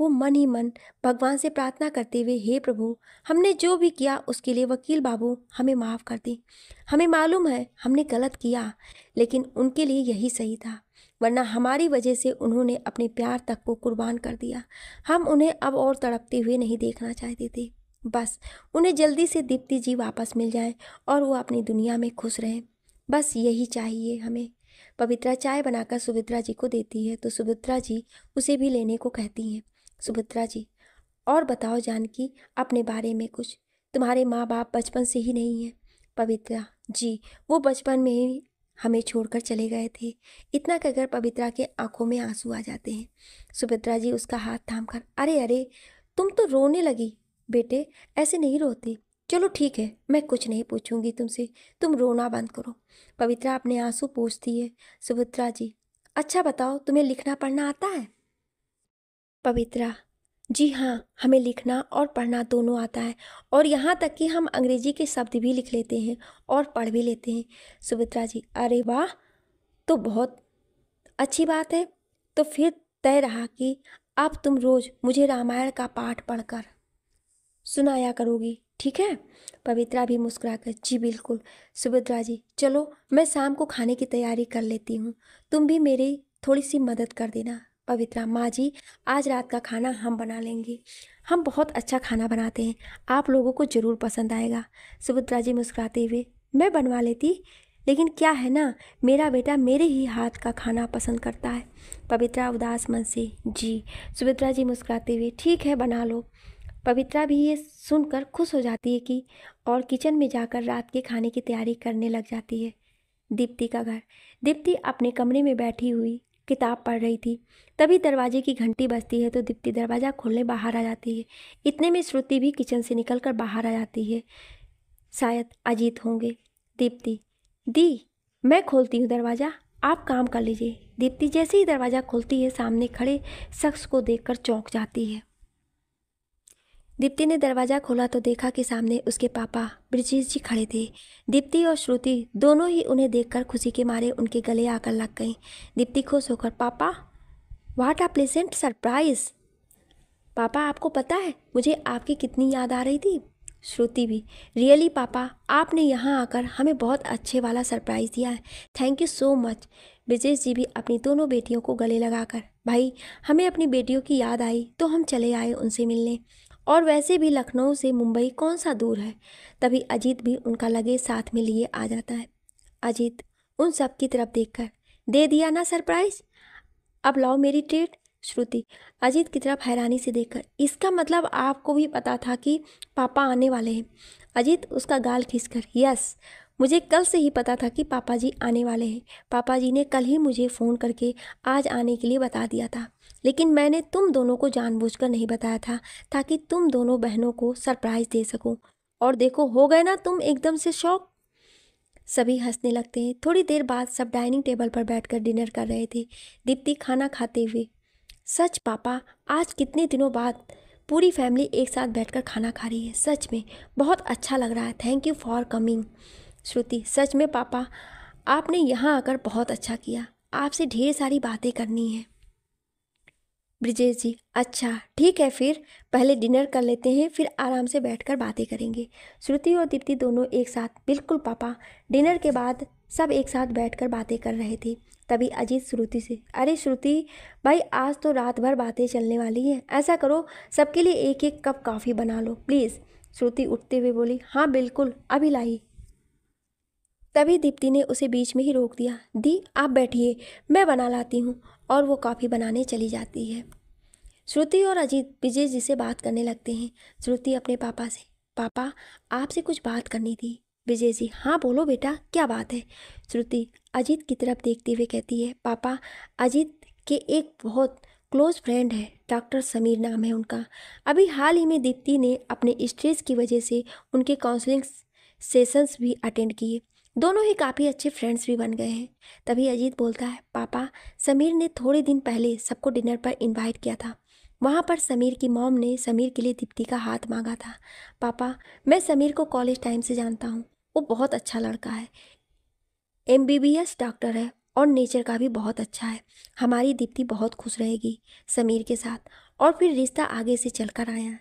वो मन ही मन भगवान से प्रार्थना करते हुए हे प्रभु हमने जो भी किया उसके लिए वकील बाबू हमें माफ़ कर दें हमें मालूम है हमने गलत किया लेकिन उनके लिए यही सही था वरना हमारी वजह से उन्होंने अपने प्यार तक को कुर्बान कर दिया हम उन्हें अब और तड़पते हुए नहीं देखना चाहते थे बस उन्हें जल्दी से दीप्ति जी वापस मिल जाए और वो अपनी दुनिया में खुश रहें बस यही चाहिए हमें पवित्रा चाय बनाकर सुभित्रा जी को देती है तो सुभित्रा जी उसे भी लेने को कहती हैं सुभित्रा जी और बताओ जानकी अपने बारे में कुछ तुम्हारे माँ बाप बचपन से ही नहीं हैं पवित्रा जी वो बचपन में ही हमें छोड़कर चले गए थे इतना कहकर पवित्रा के आंखों में आंसू आ जाते हैं सुभित्रा जी उसका हाथ थाम कर अरे अरे तुम तो रोने लगी बेटे ऐसे नहीं रोते चलो ठीक है मैं कुछ नहीं पूछूंगी तुमसे तुम रोना बंद करो पवित्रा अपने आंसू पूछती है सुभद्रा जी अच्छा बताओ तुम्हें लिखना पढ़ना आता है पवित्रा जी हाँ हमें लिखना और पढ़ना दोनों आता है और यहाँ तक कि हम अंग्रेजी के शब्द भी लिख लेते हैं और पढ़ भी लेते हैं सुभद्रा जी अरे वाह तो बहुत अच्छी बात है तो फिर तय रहा कि अब तुम रोज़ मुझे रामायण का पाठ पढ़कर सुनाया करोगी ठीक है पवित्रा भी कर जी बिल्कुल सुभद्रा जी चलो मैं शाम को खाने की तैयारी कर लेती हूँ तुम भी मेरी थोड़ी सी मदद कर देना पवित्रा माँ जी आज रात का खाना हम बना लेंगे हम बहुत अच्छा खाना बनाते हैं आप लोगों को ज़रूर पसंद आएगा सुभद्रा जी मुस्कुराते हुए मैं बनवा लेती लेकिन क्या है ना मेरा बेटा मेरे ही हाथ का खाना पसंद करता है पवित्रा उदास मन से जी सुभद्रा जी मुस्कुराते हुए ठीक है बना लो पवित्रा भी ये सुनकर खुश हो जाती है कि और किचन में जाकर रात के खाने की तैयारी करने लग जाती है दीप्ति का घर दीप्ति अपने कमरे में बैठी हुई किताब पढ़ रही थी तभी दरवाजे की घंटी बजती है तो दीप्ति दरवाज़ा खोलने बाहर आ जाती है इतने में श्रुति भी किचन से कर बाहर आ जाती है शायद अजीत होंगे दीप्ति दी मैं खोलती हूँ दरवाज़ा आप काम कर लीजिए दीप्ति जैसे ही दरवाज़ा खोलती है सामने खड़े शख्स को देखकर चौंक जाती है दीप्ति ने दरवाज़ा खोला तो देखा कि सामने उसके पापा ब्रजेश जी खड़े थे दीप्ति और श्रुति दोनों ही उन्हें देखकर खुशी के मारे उनके गले आकर लग गईं दीप्ति खुश होकर पापा वाट आ प्लेसेंट सरप्राइज़ पापा आपको पता है मुझे आपकी कितनी याद आ रही थी श्रुति भी रियली पापा आपने यहाँ आकर हमें बहुत अच्छे वाला सरप्राइज़ दिया है thank you so much Brijesh ji भी अपनी दोनों बेटियों को गले लगाकर भाई हमें अपनी बेटियों की याद आई तो हम चले आए उनसे मिलने और वैसे भी लखनऊ से मुंबई कौन सा दूर है तभी अजीत भी उनका लगे साथ में लिए आ जाता है अजीत उन सब की तरफ देखकर दे दिया ना सरप्राइज अब लाओ मेरी ट्रेट श्रुति अजीत की तरफ हैरानी से देखकर इसका मतलब आपको भी पता था कि पापा आने वाले हैं अजीत उसका गाल खींचकर यस मुझे कल से ही पता था कि पापा जी आने वाले हैं पापा जी ने कल ही मुझे फ़ोन करके आज आने के लिए बता दिया था लेकिन मैंने तुम दोनों को जानबूझकर नहीं बताया था ताकि तुम दोनों बहनों को सरप्राइज़ दे सकूं और देखो हो गए ना तुम एकदम से शौक सभी हंसने लगते हैं थोड़ी देर बाद सब डाइनिंग टेबल पर बैठकर डिनर कर रहे थे दीप्ति खाना खाते हुए सच पापा आज कितने दिनों बाद पूरी फैमिली एक साथ बैठकर खाना खा रही है सच में बहुत अच्छा लग रहा है thank you for coming Shruti सच में पापा आपने यहाँ आकर बहुत अच्छा किया आपसे ढेर सारी बातें करनी है ब्रिजेश जी अच्छा ठीक है फिर पहले डिनर कर लेते हैं फिर आराम से बैठकर बातें करेंगे श्रुति और दीप्ति दोनों एक साथ बिल्कुल पापा डिनर के बाद सब एक साथ बैठकर बातें कर रहे थे तभी अजीत श्रुति से अरे श्रुति भाई आज तो रात भर बातें चलने वाली हैं ऐसा करो सबके लिए एक एक कप कॉफ़ी बना लो प्लीज़ श्रुति उठते हुए बोली हाँ बिल्कुल अभी लाई तभी दीप्ति ने उसे बीच में ही रोक दिया दी आप बैठिए मैं बना लाती हूँ और वो कॉफ़ी बनाने चली जाती है श्रुति और अजीत विजय जी से बात करने लगते हैं श्रुति अपने पापा से पापा आपसे कुछ बात करनी थी विजय जी हाँ बोलो बेटा क्या बात है श्रुति अजीत की तरफ देखते हुए कहती है पापा अजीत के एक बहुत क्लोज फ्रेंड है डॉक्टर समीर नाम है उनका अभी हाल ही में दीप्ति ने अपने स्ट्रेस की वजह से उनके काउंसलिंग सेशंस भी अटेंड किए दोनों ही काफ़ी अच्छे फ्रेंड्स भी बन गए हैं तभी अजीत बोलता है पापा समीर ने थोड़े दिन पहले सबको डिनर पर इनवाइट किया था वहाँ पर समीर की मॉम ने समीर के लिए दीप्ति का हाथ मांगा था पापा मैं समीर को कॉलेज टाइम से जानता हूँ वो बहुत अच्छा लड़का है एम डॉक्टर है और नेचर का भी बहुत अच्छा है हमारी दीप्ति बहुत खुश रहेगी समीर के साथ और फिर रिश्ता आगे से चल कर आया है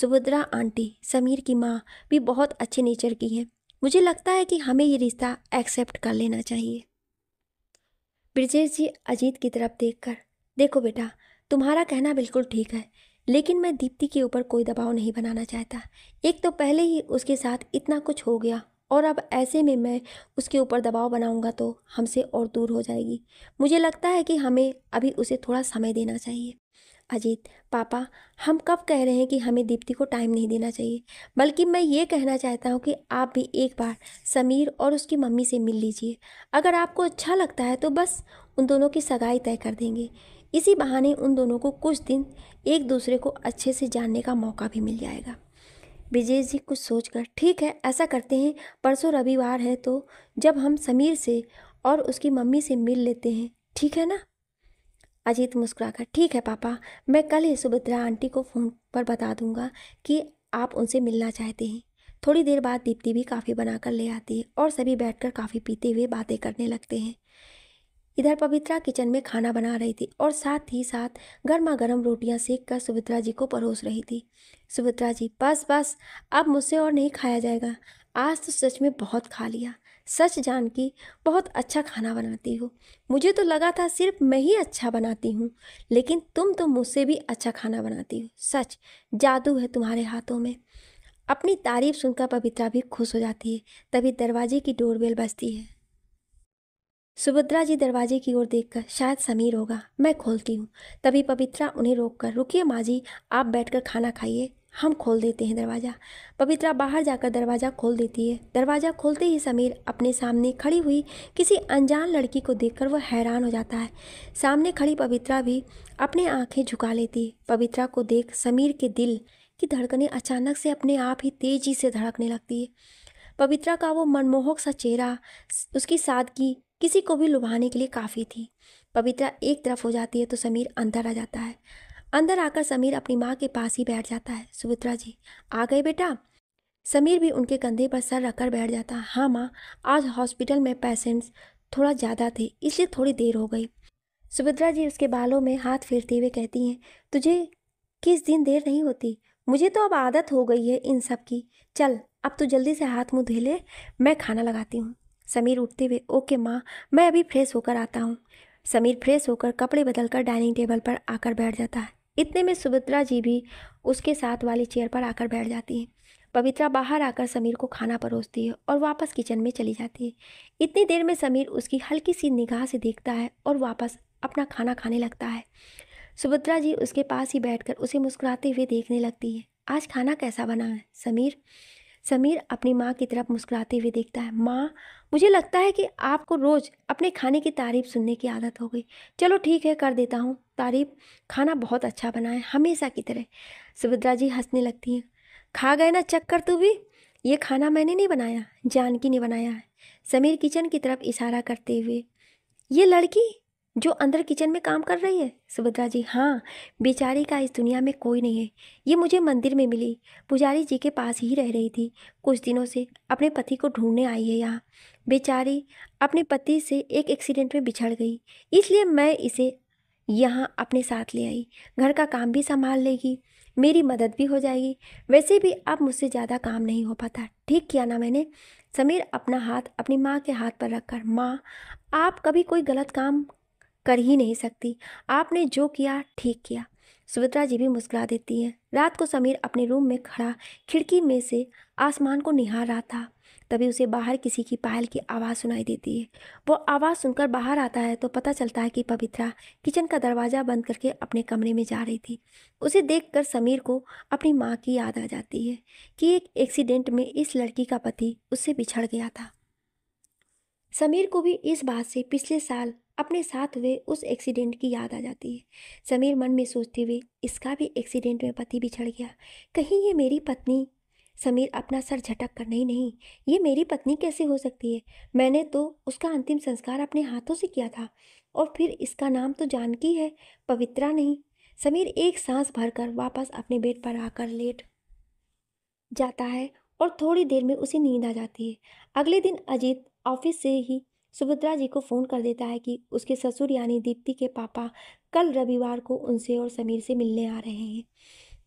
सुभद्रा आंटी समीर की माँ भी बहुत अच्छे नेचर की है मुझे लगता है कि हमें ये रिश्ता एक्सेप्ट कर लेना चाहिए ब्रजेश जी अजीत की तरफ देखकर देखो बेटा तुम्हारा कहना बिल्कुल ठीक है लेकिन मैं दीप्ति के ऊपर कोई दबाव नहीं बनाना चाहता एक तो पहले ही उसके साथ इतना कुछ हो गया और अब ऐसे में मैं उसके ऊपर दबाव बनाऊंगा तो हमसे और दूर हो जाएगी मुझे लगता है कि हमें अभी उसे थोड़ा समय देना चाहिए अजीत पापा हम कब कह रहे हैं कि हमें दीप्ति को टाइम नहीं देना चाहिए बल्कि मैं ये कहना चाहता हूँ कि आप भी एक बार समीर और उसकी मम्मी से मिल लीजिए अगर आपको अच्छा लगता है तो बस उन दोनों की सगाई तय कर देंगे इसी बहाने उन दोनों को कुछ दिन एक दूसरे को अच्छे से जानने का मौका भी मिल जाएगा ब्रिजेश जी कुछ सोचकर ठीक है ऐसा करते हैं परसों रविवार है तो जब हम समीर से और उसकी मम्मी से मिल लेते हैं ठीक है ना अजीत मुस्कुराकर ठीक है पापा मैं कल ही सुभद्रा आंटी को फ़ोन पर बता दूंगा कि आप उनसे मिलना चाहते हैं थोड़ी देर बाद दीप्ति भी काफ़ी बनाकर ले आती है और सभी बैठकर काफ़ी पीते हुए बातें करने लगते हैं इधर पवित्रा किचन में खाना बना रही थी और साथ ही साथ गर्मा गर्म रोटियाँ सेक कर सुभद्रा जी को परोस रही थी सुभद्रा जी बस बस अब मुझसे और नहीं खाया जाएगा आज तो सच में बहुत खा लिया सच जान की बहुत अच्छा खाना बनाती हो मुझे तो लगा था सिर्फ मैं ही अच्छा बनाती हूँ लेकिन तुम तो मुझसे भी अच्छा खाना बनाती हो सच जादू है तुम्हारे हाथों में अपनी तारीफ सुनकर पवित्रा भी खुश हो जाती है तभी दरवाजे की डोरबेल बजती है सुभद्रा जी दरवाजे की ओर देखकर शायद समीर होगा मैं खोलती हूँ तभी पवित्रा उन्हें रोककर रुकिए माँ जी आप बैठकर खाना खाइए हम खोल देते हैं दरवाज़ा पवित्रा बाहर जाकर दरवाज़ा खोल देती है दरवाज़ा खोलते ही समीर अपने सामने खड़ी हुई किसी अनजान लड़की को देखकर वह हैरान हो जाता है सामने खड़ी पवित्रा भी अपने आंखें झुका लेती है पवित्रा को देख समीर के दिल की धड़कने अचानक से अपने आप ही तेज़ी से धड़कने लगती है पवित्रा का वो मनमोहक सा चेहरा उसकी सादगी किसी को भी लुभाने के लिए काफ़ी थी पवित्रा एक तरफ हो जाती है तो समीर अंदर आ जाता है अंदर आकर समीर अपनी माँ के पास ही बैठ जाता है सुमित्रा जी आ गए बेटा समीर भी उनके कंधे पर सर रखकर बैठ जाता हाँ माँ आज हॉस्पिटल में पेशेंट्स थोड़ा ज़्यादा थे इसलिए थोड़ी देर हो गई सुभद्रा जी उसके बालों में हाथ फेरते हुए कहती हैं तुझे किस दिन देर नहीं होती मुझे तो अब आदत हो गई है इन सब की चल अब तू जल्दी से हाथ मुंह धो ले मैं खाना लगाती हूँ समीर उठते हुए ओके माँ मैं अभी फ्रेश होकर आता हूँ समीर फ्रेश होकर कपड़े बदलकर डाइनिंग टेबल पर आकर बैठ जाता है इतने में सुभित्रा जी भी उसके साथ वाली चेयर पर आकर बैठ जाती है पवित्रा बाहर आकर समीर को खाना परोसती है और वापस किचन में चली जाती है इतनी देर में समीर उसकी हल्की सी निगाह से देखता है और वापस अपना खाना खाने लगता है सुभद्रा जी उसके पास ही बैठकर उसे मुस्कुराते हुए देखने लगती है आज खाना कैसा बना है समीर समीर अपनी माँ की तरफ मुस्कुराते हुए देखता है माँ मुझे लगता है कि आपको रोज़ अपने खाने की तारीफ सुनने की आदत हो गई चलो ठीक है कर देता हूँ तारीफ खाना बहुत अच्छा बना है हमेशा की तरह सुभद्रा जी हंसने लगती हैं खा गए ना चक्कर तू भी ये खाना मैंने नहीं बनाया जानकी ने बनाया है समीर किचन की तरफ इशारा करते हुए ये लड़की जो अंदर किचन में काम कर रही है सुभद्रा जी हाँ बेचारी का इस दुनिया में कोई नहीं है ये मुझे मंदिर में मिली पुजारी जी के पास ही रह रही थी कुछ दिनों से अपने पति को ढूंढने आई है यहाँ बेचारी अपने पति से एक एक्सीडेंट में बिछड़ गई इसलिए मैं इसे यहाँ अपने साथ ले आई घर का काम भी संभाल लेगी मेरी मदद भी हो जाएगी वैसे भी अब मुझसे ज़्यादा काम नहीं हो पाता ठीक किया ना मैंने समीर अपना हाथ अपनी माँ के हाथ पर रखकर माँ आप कभी कोई गलत काम कर ही नहीं सकती आपने जो किया ठीक किया सुमित्रा जी भी मुस्कुरा देती हैं रात को समीर अपने रूम में खड़ा खिड़की में से आसमान को निहार रहा था तभी उसे बाहर किसी की पहल की आवाज़ सुनाई देती है वो आवाज़ सुनकर बाहर आता है तो पता चलता है कि पवित्रा किचन का दरवाज़ा बंद करके अपने कमरे में जा रही थी उसे देखकर समीर को अपनी माँ की याद आ जाती है कि एक एक्सीडेंट में इस लड़की का पति उससे बिछड़ गया था समीर को भी इस बात से पिछले साल अपने साथ हुए उस एक्सीडेंट की याद आ जाती है समीर मन में सोचते हुए इसका भी एक्सीडेंट में पति बिछड़ गया कहीं ये मेरी पत्नी समीर अपना सर झटक कर नहीं नहीं ये मेरी पत्नी कैसे हो सकती है मैंने तो उसका अंतिम संस्कार अपने हाथों से किया था और फिर इसका नाम तो जानकी है पवित्रा नहीं समीर एक सांस भरकर वापस अपने बेड पर आकर लेट जाता है और थोड़ी देर में उसे नींद आ जाती है अगले दिन अजीत ऑफिस से ही सुभद्रा जी को फ़ोन कर देता है कि उसके ससुर यानी दीप्ति के पापा कल रविवार को उनसे और समीर से मिलने आ रहे हैं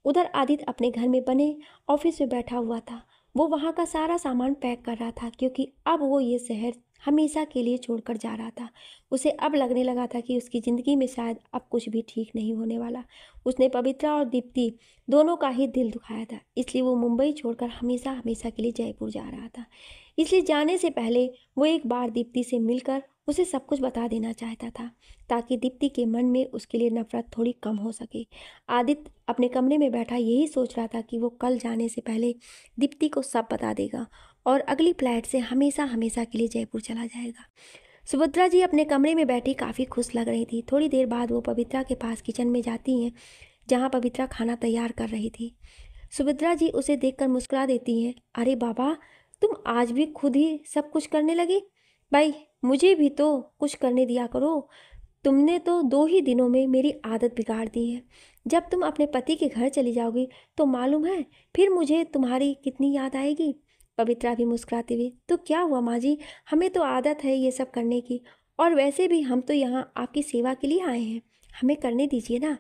उधर आदित्य अपने घर में बने ऑफिस में बैठा हुआ था वो वहाँ का सारा सामान पैक कर रहा था क्योंकि अब वो ये शहर हमेशा के लिए छोड़कर जा रहा था उसे अब लगने लगा था कि उसकी ज़िंदगी में शायद अब कुछ भी ठीक नहीं होने वाला उसने पवित्रा और दीप्ति दोनों का ही दिल दुखाया था इसलिए वो मुंबई छोड़कर हमेशा हमेशा के लिए जयपुर जा रहा था इसलिए जाने से पहले वो एक बार दीप्ति से मिलकर उसे सब कुछ बता देना चाहता था ताकि दीप्ति के मन में उसके लिए नफरत थोड़ी कम हो सके आदित्य अपने कमरे में बैठा यही सोच रहा था कि वो कल जाने से पहले दीप्ति को सब बता देगा और अगली फ्लाइट से हमेशा हमेशा के लिए जयपुर चला जाएगा सुभद्रा जी अपने कमरे में बैठी काफ़ी खुश लग रही थी थोड़ी देर बाद वो पवित्रा के पास किचन में जाती हैं जहाँ पवित्रा खाना तैयार कर रही थी सुभद्रा जी उसे देखकर मुस्कुरा देती हैं अरे बाबा तुम आज भी खुद ही सब कुछ करने लगे भाई मुझे भी तो कुछ करने दिया करो तुमने तो दो ही दिनों में मेरी आदत बिगाड़ दी है जब तुम अपने पति के घर चली जाओगी तो मालूम है फिर मुझे तुम्हारी कितनी याद आएगी पवित्रा भी मुस्कुराते हुए तो क्या हुआ माँ जी हमें तो आदत है ये सब करने की और वैसे भी हम तो यहाँ आपकी सेवा के लिए आए हैं हमें करने दीजिए ना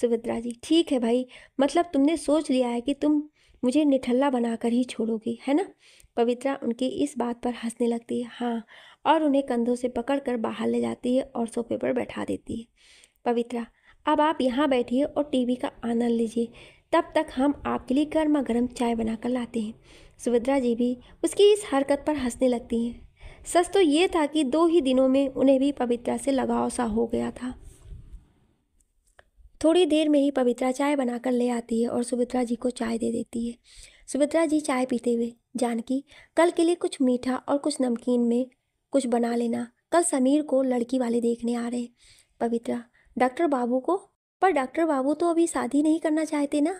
सुभद्रा जी ठीक है भाई मतलब तुमने सोच लिया है कि तुम मुझे निठल्ला बनाकर ही छोड़ोगी है ना पवित्रा उनकी इस बात पर हंसने लगती है हाँ और उन्हें कंधों से पकड़कर बाहर ले जाती है और सोफे पर बैठा देती है पवित्रा अब आप यहाँ बैठिए और टीवी का आनंद लीजिए तब तक हम आपके लिए गर्मा गर्म चाय बनाकर लाते हैं सुभद्रा जी भी उसकी इस हरकत पर हंसने लगती हैं सच तो ये था कि दो ही दिनों में उन्हें भी पवित्रा से लगाव सा हो गया था थोड़ी देर में ही पवित्रा चाय बनाकर ले आती है और सुभद्रा जी को चाय दे देती है सुभद्रा जी चाय पीते हुए जानकी कल के लिए कुछ मीठा और कुछ नमकीन में कुछ बना लेना कल समीर को लड़की वाले देखने आ रहे पवित्रा डॉक्टर बाबू को पर डॉक्टर बाबू तो अभी शादी नहीं करना चाहते ना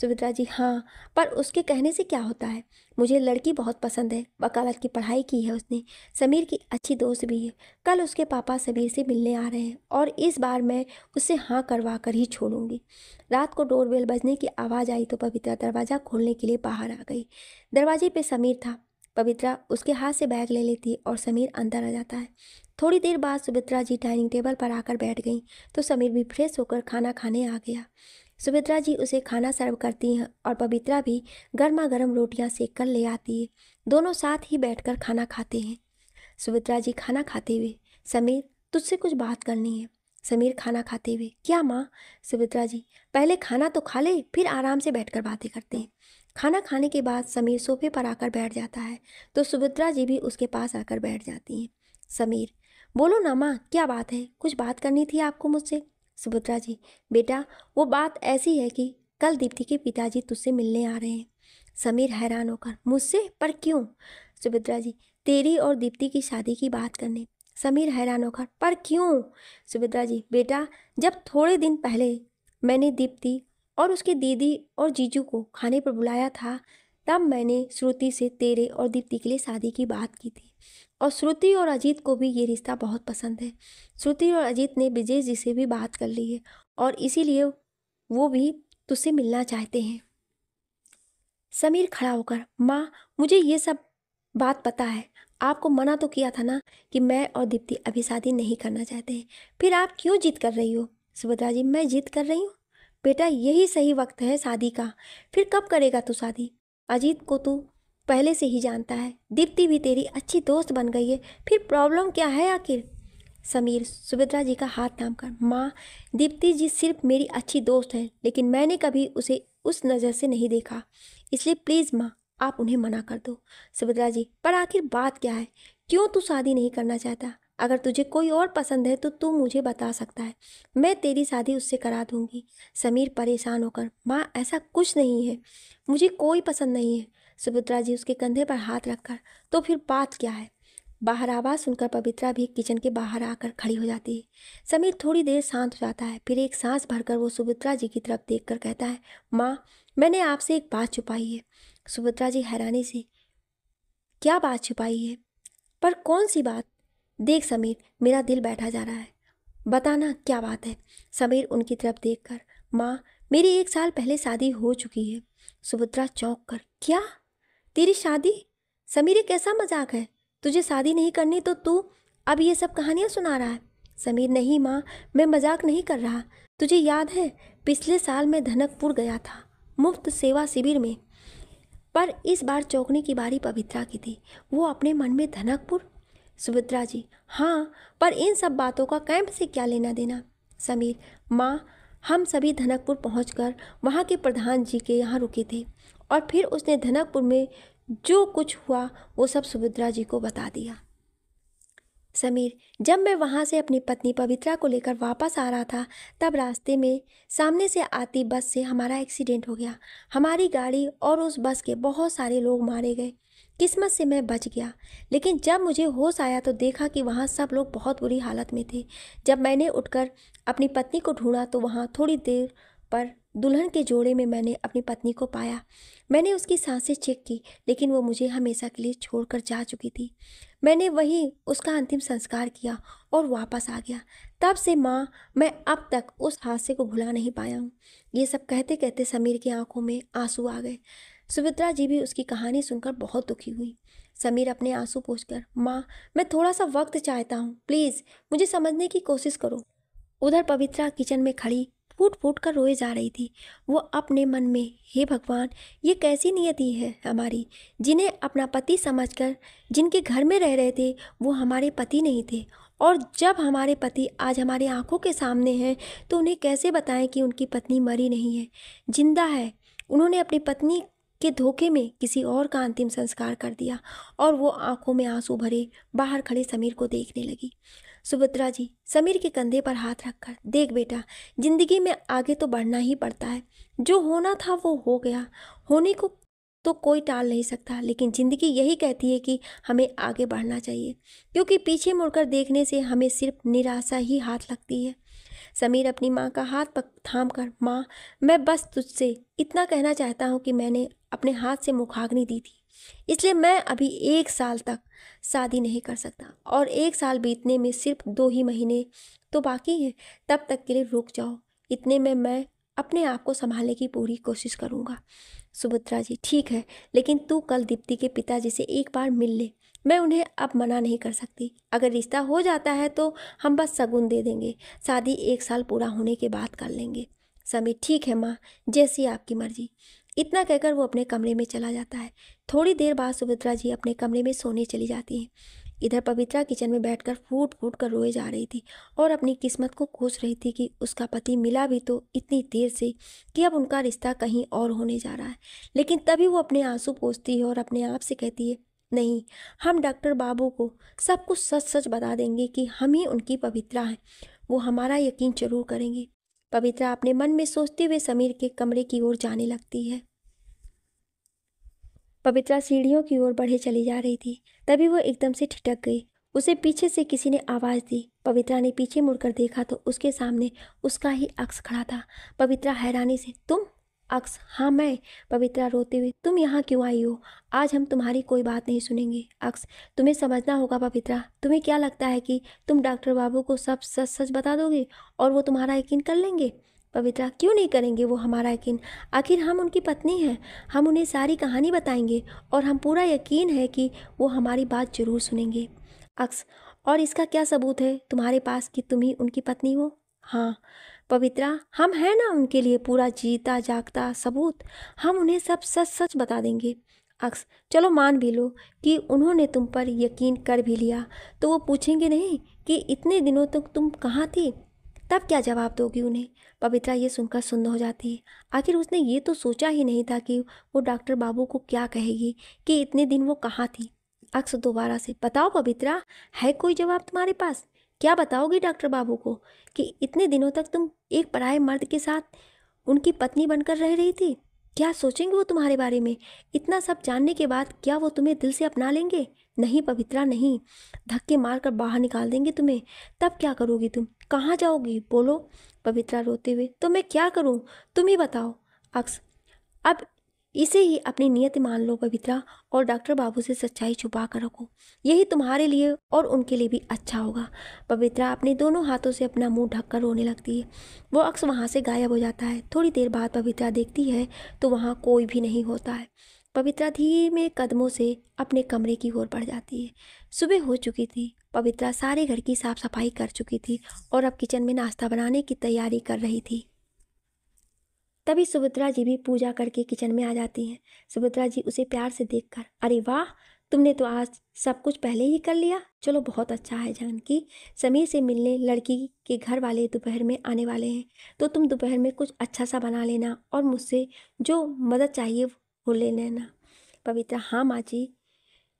सुमित्रा जी हाँ पर उसके कहने से क्या होता है मुझे लड़की बहुत पसंद है वकालत की पढ़ाई की है उसने समीर की अच्छी दोस्त भी है कल उसके पापा समीर से मिलने आ रहे हैं और इस बार मैं उससे हाँ करवा कर ही छोड़ूंगी रात को डोरबेल बजने की आवाज़ आई तो पवित्रा दरवाज़ा खोलने के लिए बाहर आ गई दरवाजे पे समीर था पवित्रा उसके हाथ से बैग ले लेती है और समीर अंदर आ जाता है थोड़ी देर बाद सुमित्रा जी डाइनिंग टेबल पर आकर बैठ गई तो समीर भी फ्रेश होकर खाना खाने आ गया सुमित्रा जी उसे खाना सर्व करती हैं और पवित्रा भी गर्मा गर्म रोटियाँ सेक कर ले आती है दोनों साथ ही बैठ खाना खाते हैं सुमित्रा जी खाना खाते हुए समीर तुझसे कुछ बात करनी है समीर खाना खाते हुए क्या माँ सुमित्रा जी पहले खाना तो खा ले फिर आराम से बैठकर बातें करते हैं खाना खाने के बाद समीर सोफे पर आकर बैठ जाता है तो सुभद्रा जी भी उसके पास आकर बैठ जाती हैं समीर बोलो ना माँ क्या बात है कुछ बात करनी थी आपको मुझसे सुभद्रा जी बेटा वो बात ऐसी है कि कल दीप्ति के पिताजी तुझसे मिलने आ रहे हैं समीर हैरान होकर मुझसे पर क्यों सुभद्रा जी तेरी और दीप्ति की शादी की बात करने समीर हैरान होकर पर क्यों सुभद्रा जी बेटा जब थोड़े दिन पहले मैंने दीप्ति और उसके दीदी और जीजू को खाने पर बुलाया था तब मैंने श्रुति से तेरे और दीप्ति के लिए शादी की बात की थी और श्रुति और अजीत को भी ये रिश्ता बहुत पसंद है श्रुति और अजीत ने विजय जी से भी बात कर ली है और इसीलिए वो भी तुझसे मिलना चाहते हैं समीर खड़ा होकर माँ मुझे ये सब बात पता है आपको मना तो किया था ना कि मैं और दीप्ति अभी शादी नहीं करना चाहते हैं फिर आप क्यों जीत कर रही हो सुभद्रा जी मैं जीत कर रही हूँ बेटा यही सही वक्त है शादी का फिर कब करेगा तू शादी अजीत को तू पहले से ही जानता है दीप्ति भी तेरी अच्छी दोस्त बन गई है फिर प्रॉब्लम क्या है आखिर समीर सुभद्रा जी का हाथ थाम कर माँ दीप्ति जी सिर्फ मेरी अच्छी दोस्त है लेकिन मैंने कभी उसे उस नज़र से नहीं देखा इसलिए प्लीज़ माँ आप उन्हें मना कर दो सुभद्रा जी पर आखिर बात क्या है क्यों तू शादी नहीं करना चाहता अगर तुझे कोई और पसंद है तो तू मुझे बता सकता है मैं तेरी शादी उससे करा दूंगी समीर परेशान होकर माँ ऐसा कुछ नहीं है मुझे कोई पसंद नहीं है सुभद्रा जी उसके कंधे पर हाथ रखकर तो फिर बात क्या है बाहर आवाज़ सुनकर पवित्रा भी किचन के बाहर आकर खड़ी हो जाती है समीर थोड़ी देर शांत हो जाता है फिर एक सांस भरकर वो सुभद्रा जी की तरफ देख कहता है माँ मैंने आपसे एक बात छुपाई है सुभद्रा जी हैरानी से क्या बात छुपाई है पर कौन सी बात देख समीर मेरा दिल बैठा जा रहा है बताना क्या बात है समीर उनकी तरफ देख कर माँ मेरी एक साल पहले शादी हो चुकी है सुभद्रा चौंक कर क्या तेरी शादी समीर एक कैसा मजाक है तुझे शादी नहीं करनी तो तू अब ये सब कहानियाँ सुना रहा है समीर नहीं माँ मैं मजाक नहीं कर रहा तुझे याद है पिछले साल मैं धनकपुर गया था मुफ्त सेवा शिविर में पर इस बार चौंकने की बारी पवित्रा की थी वो अपने मन में धनकपुर सुभद्रा जी हाँ पर इन सब बातों का कैंप से क्या लेना देना समीर माँ हम सभी धनकपुर पहुँच कर वहाँ के प्रधान जी के यहाँ रुके थे और फिर उसने धनकपुर में जो कुछ हुआ वो सब सुभद्रा जी को बता दिया समीर जब मैं वहाँ से अपनी पत्नी पवित्रा को लेकर वापस आ रहा था तब रास्ते में सामने से आती बस से हमारा एक्सीडेंट हो गया हमारी गाड़ी और उस बस के बहुत सारे लोग मारे गए किस्मत से मैं बच गया लेकिन जब मुझे होश आया तो देखा कि वहाँ सब लोग बहुत बुरी हालत में थे जब मैंने उठकर अपनी पत्नी को ढूंढा तो वहाँ थोड़ी देर पर दुल्हन के जोड़े में मैंने अपनी पत्नी को पाया मैंने उसकी सांसें चेक की लेकिन वो मुझे हमेशा के लिए छोड़कर जा चुकी थी मैंने वही उसका अंतिम संस्कार किया और वापस आ गया तब से माँ मैं अब तक उस हादसे को भुला नहीं पाया हूँ ये सब कहते कहते समीर की आंखों में आंसू आ गए सुमित्रा जी भी उसकी कहानी सुनकर बहुत दुखी हुई समीर अपने आंसू कर माँ मैं थोड़ा सा वक्त चाहता हूँ प्लीज़ मुझे समझने की कोशिश करो उधर पवित्रा किचन में खड़ी फूट फूट कर रोए जा रही थी वो अपने मन में हे भगवान ये कैसी नियति है हमारी जिन्हें अपना पति समझकर जिनके घर में रह रहे थे वो हमारे पति नहीं थे और जब हमारे पति आज हमारे आंखों के सामने हैं तो उन्हें कैसे बताएं कि उनकी पत्नी मरी नहीं है जिंदा है उन्होंने अपनी पत्नी के धोखे में किसी और का अंतिम संस्कार कर दिया और वो आंखों में आंसू भरे बाहर खड़े समीर को देखने लगी सुभद्रा जी समीर के कंधे पर हाथ रखकर देख बेटा जिंदगी में आगे तो बढ़ना ही पड़ता है जो होना था वो हो गया होने को तो कोई टाल नहीं सकता लेकिन ज़िंदगी यही कहती है कि हमें आगे बढ़ना चाहिए क्योंकि पीछे मुड़कर देखने से हमें सिर्फ निराशा ही हाथ लगती है समीर अपनी माँ का हाथ थाम कर माँ मैं बस तुझसे इतना कहना चाहता हूँ कि मैंने अपने हाथ से मुखाग्नि दी थी इसलिए मैं अभी एक साल तक शादी नहीं कर सकता और एक साल बीतने में सिर्फ दो ही महीने तो बाकी है तब तक के लिए रुक जाओ इतने में मैं अपने आप को संभालने की पूरी कोशिश करूँगा सुभद्रा जी ठीक है लेकिन तू कल दीप्ति के पिताजी से एक बार मिल ले मैं उन्हें अब मना नहीं कर सकती अगर रिश्ता हो जाता है तो हम बस सगुन दे देंगे शादी एक साल पूरा होने के बाद कर लेंगे समीर ठीक है माँ जैसी आपकी मर्जी इतना कहकर वो अपने कमरे में चला जाता है थोड़ी देर बाद सुभद्रा जी अपने कमरे में सोने चली जाती हैं इधर पवित्रा किचन में बैठकर फूट फूट कर रोए जा रही थी और अपनी किस्मत को कोस रही थी कि उसका पति मिला भी तो इतनी देर से कि अब उनका रिश्ता कहीं और होने जा रहा है लेकिन तभी वो अपने आंसू पोसती है और अपने आप से कहती है नहीं हम डॉक्टर बाबू को सब कुछ सच सच बता देंगे कि हम ही उनकी पवित्रा हैं वो हमारा यकीन जरूर करेंगे पवित्रा अपने मन में सोचते हुए समीर के कमरे की ओर जाने लगती है पवित्रा सीढ़ियों की ओर बढ़े चली जा रही थी तभी वो एकदम से ठिटक गई उसे पीछे से किसी ने आवाज़ दी पवित्रा ने पीछे मुड़कर देखा तो उसके सामने उसका ही अक्स खड़ा था पवित्रा हैरानी से तुम अक्स हाँ मैं पवित्रा रोते हुए तुम यहाँ क्यों आई हो आज हम तुम्हारी कोई बात नहीं सुनेंगे अक्स तुम्हें समझना होगा पवित्रा तुम्हें क्या लगता है कि तुम डॉक्टर बाबू को सब सच सच बता दोगे और वो तुम्हारा यकीन कर लेंगे पवित्रा क्यों नहीं करेंगे वो हमारा यकीन आखिर हम उनकी पत्नी हैं हम उन्हें सारी कहानी बताएंगे और हम पूरा यकीन है कि वो हमारी बात जरूर सुनेंगे अक्स और इसका क्या सबूत है तुम्हारे पास कि तुम ही उनकी पत्नी हो हाँ पवित्रा हम हैं ना उनके लिए पूरा जीता जागता सबूत हम उन्हें सब सच सच बता देंगे अक्स चलो मान भी लो कि उन्होंने तुम पर यकीन कर भी लिया तो वो पूछेंगे नहीं कि इतने दिनों तक तुम कहाँ थी तब क्या जवाब दोगी उन्हें पवित्रा ये सुनकर सुन्न हो जाती है आखिर उसने ये तो सोचा ही नहीं था कि वो डॉक्टर बाबू को क्या कहेगी कि इतने दिन वो कहाँ थी अक्स दोबारा से बताओ पवित्रा है कोई जवाब तुम्हारे पास क्या बताओगी डॉक्टर बाबू को कि इतने दिनों तक तुम एक पराए मर्द के साथ उनकी पत्नी बनकर रह रही थी क्या सोचेंगे वो तुम्हारे बारे में इतना सब जानने के बाद क्या वो तुम्हें दिल से अपना लेंगे नहीं पवित्रा नहीं धक्के मार कर बाहर निकाल देंगे तुम्हें तब क्या करोगी तुम कहाँ जाओगी बोलो पवित्रा रोते हुए तो मैं क्या करूँ तुम ही बताओ अक्स अब इसे ही अपनी नियत मान लो पवित्रा और डॉक्टर बाबू से सच्चाई छुपा कर रखो यही तुम्हारे लिए और उनके लिए भी अच्छा होगा पवित्रा अपने दोनों हाथों से अपना मुंह ढककर रोने लगती है वो अक्स वहाँ से गायब हो जाता है थोड़ी देर बाद पवित्रा देखती है तो वहाँ कोई भी नहीं होता है पवित्रा धीमे कदमों से अपने कमरे की ओर बढ़ जाती है सुबह हो चुकी थी पवित्रा सारे घर की साफ सफाई कर चुकी थी और अब किचन में नाश्ता बनाने की तैयारी कर रही थी तभी सुभद्रा जी भी पूजा करके किचन में आ जाती हैं सुभद्रा जी उसे प्यार से देखकर अरे वाह तुमने तो आज सब कुछ पहले ही कर लिया चलो बहुत अच्छा है जानकी समीर से मिलने लड़की के घर वाले दोपहर में आने वाले हैं तो तुम दोपहर में कुछ अच्छा सा बना लेना और मुझसे जो मदद चाहिए बोले नैना पवित्रा हाँ माँ जी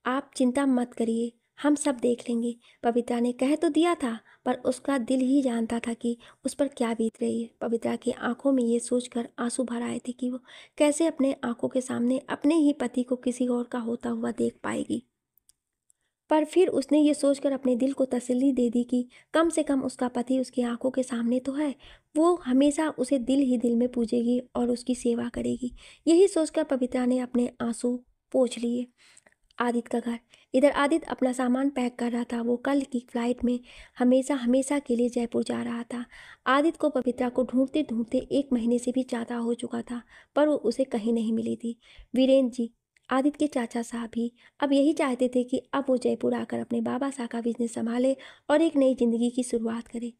आप चिंता मत करिए हम सब देख लेंगे पवित्रा ने कह तो दिया था पर उसका दिल ही जानता था कि उस पर क्या बीत रही है पवित्रा की आंखों में ये सोचकर आंसू भर आए थे कि वो कैसे अपने आंखों के सामने अपने ही पति को किसी और का होता हुआ देख पाएगी पर फिर उसने ये सोचकर अपने दिल को तसल्ली दे दी कि कम से कम उसका पति उसकी आंखों के सामने तो है वो हमेशा उसे दिल ही दिल में पूजेगी और उसकी सेवा करेगी यही सोचकर पवित्रा ने अपने आंसू पोछ लिए आदित्य का घर इधर आदित्य अपना सामान पैक कर रहा था वो कल की फ्लाइट में हमेशा हमेशा के लिए जयपुर जा रहा था आदित्य को पवित्रा को ढूंढते ढूंढते एक महीने से भी ज़्यादा हो चुका था पर वो उसे कहीं नहीं मिली थी वीरेंद्र जी आदित्य के चाचा साहब भी अब यही चाहते थे कि अब वो जयपुर आकर अपने बाबा साह का बिजनेस संभाले और एक नई जिंदगी की शुरुआत करे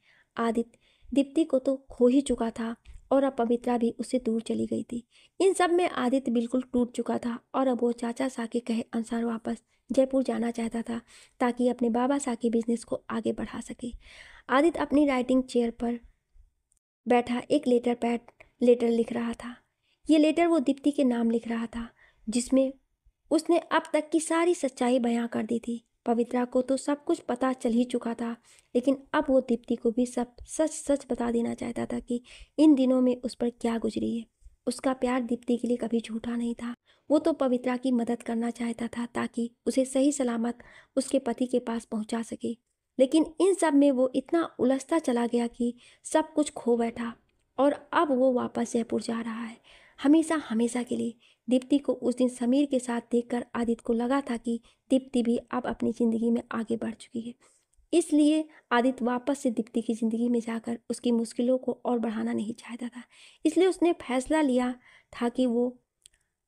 आदित्य दीप्ति को तो खो ही चुका था और अब पवित्रा भी उससे दूर चली गई थी इन सब में आदित्य बिल्कुल टूट चुका था और अब वो चाचा शाह के कहे अनुसार वापस जयपुर जाना चाहता था ताकि अपने बाबा शाह के बिजनेस को आगे बढ़ा सके आदित्य अपनी राइटिंग चेयर पर बैठा एक लेटर पैड लेटर लिख रहा था ये लेटर वो दीप्ति के नाम लिख रहा था जिसमें उसने अब तक की सारी सच्चाई बयां कर दी थी पवित्रा को तो सब कुछ पता चल ही चुका था लेकिन अब वो दीप्ति को भी सब सच सच बता देना चाहता था कि इन दिनों में उस पर क्या गुजरी है उसका प्यार दीप्ति के लिए कभी झूठा नहीं था वो तो पवित्रा की मदद करना चाहता था ताकि उसे सही सलामत उसके पति के पास पहुंचा सके लेकिन इन सब में वो इतना उलझता चला गया कि सब कुछ खो बैठा और अब वो वापस जयपुर जा रहा है हमेशा हमेशा के लिए दीप्ति को उस दिन समीर के साथ देखकर आदित्य को लगा था कि दीप्ति भी अब अपनी ज़िंदगी में आगे बढ़ चुकी है इसलिए आदित्य वापस से दीप्ति की ज़िंदगी में जाकर उसकी मुश्किलों को और बढ़ाना नहीं चाहता था इसलिए उसने फैसला लिया था कि वो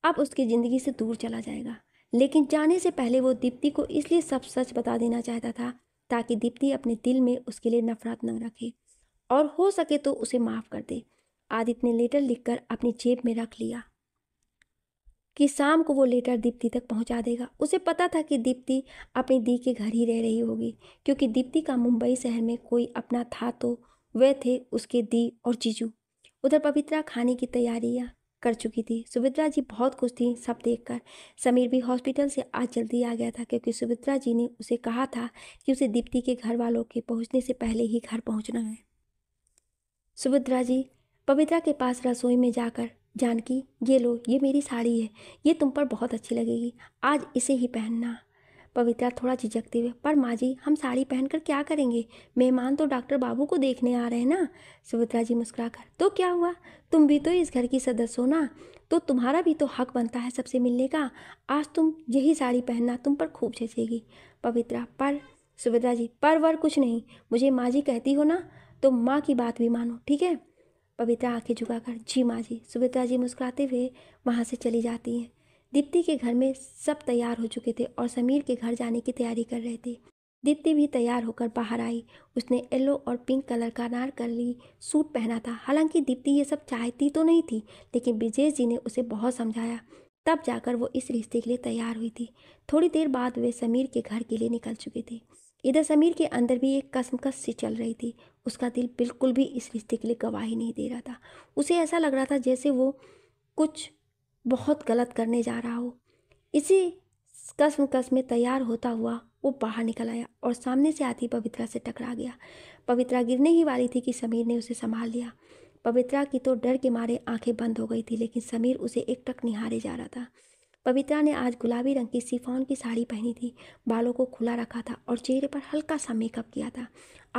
अब उसकी ज़िंदगी से दूर चला जाएगा लेकिन जाने से पहले वो दीप्ति को इसलिए सब सच बता देना चाहता था ताकि दीप्ति अपने दिल में उसके लिए नफरत न रखे और हो सके तो उसे माफ़ कर दे आदित्य ने लेटर लिखकर अपनी जेब में रख लिया कि शाम को वो लेटर दीप्ति तक पहुंचा देगा उसे पता था कि दीप्ति अपनी दी के घर ही रह रही होगी क्योंकि दीप्ति का मुंबई शहर में कोई अपना था तो वह थे उसके दी और जीजू उधर पवित्रा खाने की तैयारियाँ कर चुकी थी सुभित्रा जी बहुत खुश थी सब देखकर समीर भी हॉस्पिटल से आज जल्दी आ गया था क्योंकि सुभित्रा जी ने उसे कहा था कि उसे दीप्ति के घर वालों के पहुंचने से पहले ही घर पहुंचना है सुभित्रा जी पवित्रा के पास रसोई में जाकर जानकी ये लो ये मेरी साड़ी है ये तुम पर बहुत अच्छी लगेगी आज इसे ही पहनना पवित्रा थोड़ा झिझकते हुए पर माँ जी हम साड़ी पहनकर क्या करेंगे मेहमान तो डॉक्टर बाबू को देखने आ रहे हैं ना सुभित्रा जी मुस्कुराकर तो क्या हुआ तुम भी तो इस घर की सदस्य हो ना तो तुम्हारा भी तो हक बनता है सबसे मिलने का आज तुम यही साड़ी पहनना तुम पर खूब जचेगी पवित्रा पर सुभित्रा जी पर वर कुछ नहीं मुझे माँ जी कहती हो ना तो माँ की बात भी मानो ठीक है पवित्रा आंखें झुकाकर जी माँ जी सुमित्रा जी मुस्कुराते हुए वहाँ से चली जाती हैं दीप्ति के घर में सब तैयार हो चुके थे और समीर के घर जाने की तैयारी कर रहे थे दीप्ति भी तैयार होकर बाहर आई उसने येलो और पिंक कलर का नार कर ली सूट पहना था हालांकि दीप्ति ये सब चाहती तो नहीं थी लेकिन ब्रिजेश जी ने उसे बहुत समझाया तब जाकर वो इस रिश्ते के लिए तैयार हुई थी थोड़ी देर बाद वे समीर के घर के लिए निकल चुके थे इधर समीर के अंदर भी एक कसम कस सी चल रही थी उसका दिल बिल्कुल भी इस रिश्ते के लिए गवाही नहीं दे रहा था उसे ऐसा लग रहा था जैसे वो कुछ बहुत गलत करने जा रहा हो इसी कसम कस में तैयार होता हुआ वो बाहर निकल आया और सामने से आती पवित्रा से टकरा गया पवित्रा गिरने ही वाली थी कि समीर ने उसे संभाल लिया पवित्रा की तो डर के मारे आंखें बंद हो गई थी लेकिन समीर उसे एक टक निहारे जा रहा था पवित्रा ने आज गुलाबी रंग की सिफॉन की साड़ी पहनी थी बालों को खुला रखा था और चेहरे पर हल्का सा मेकअप किया था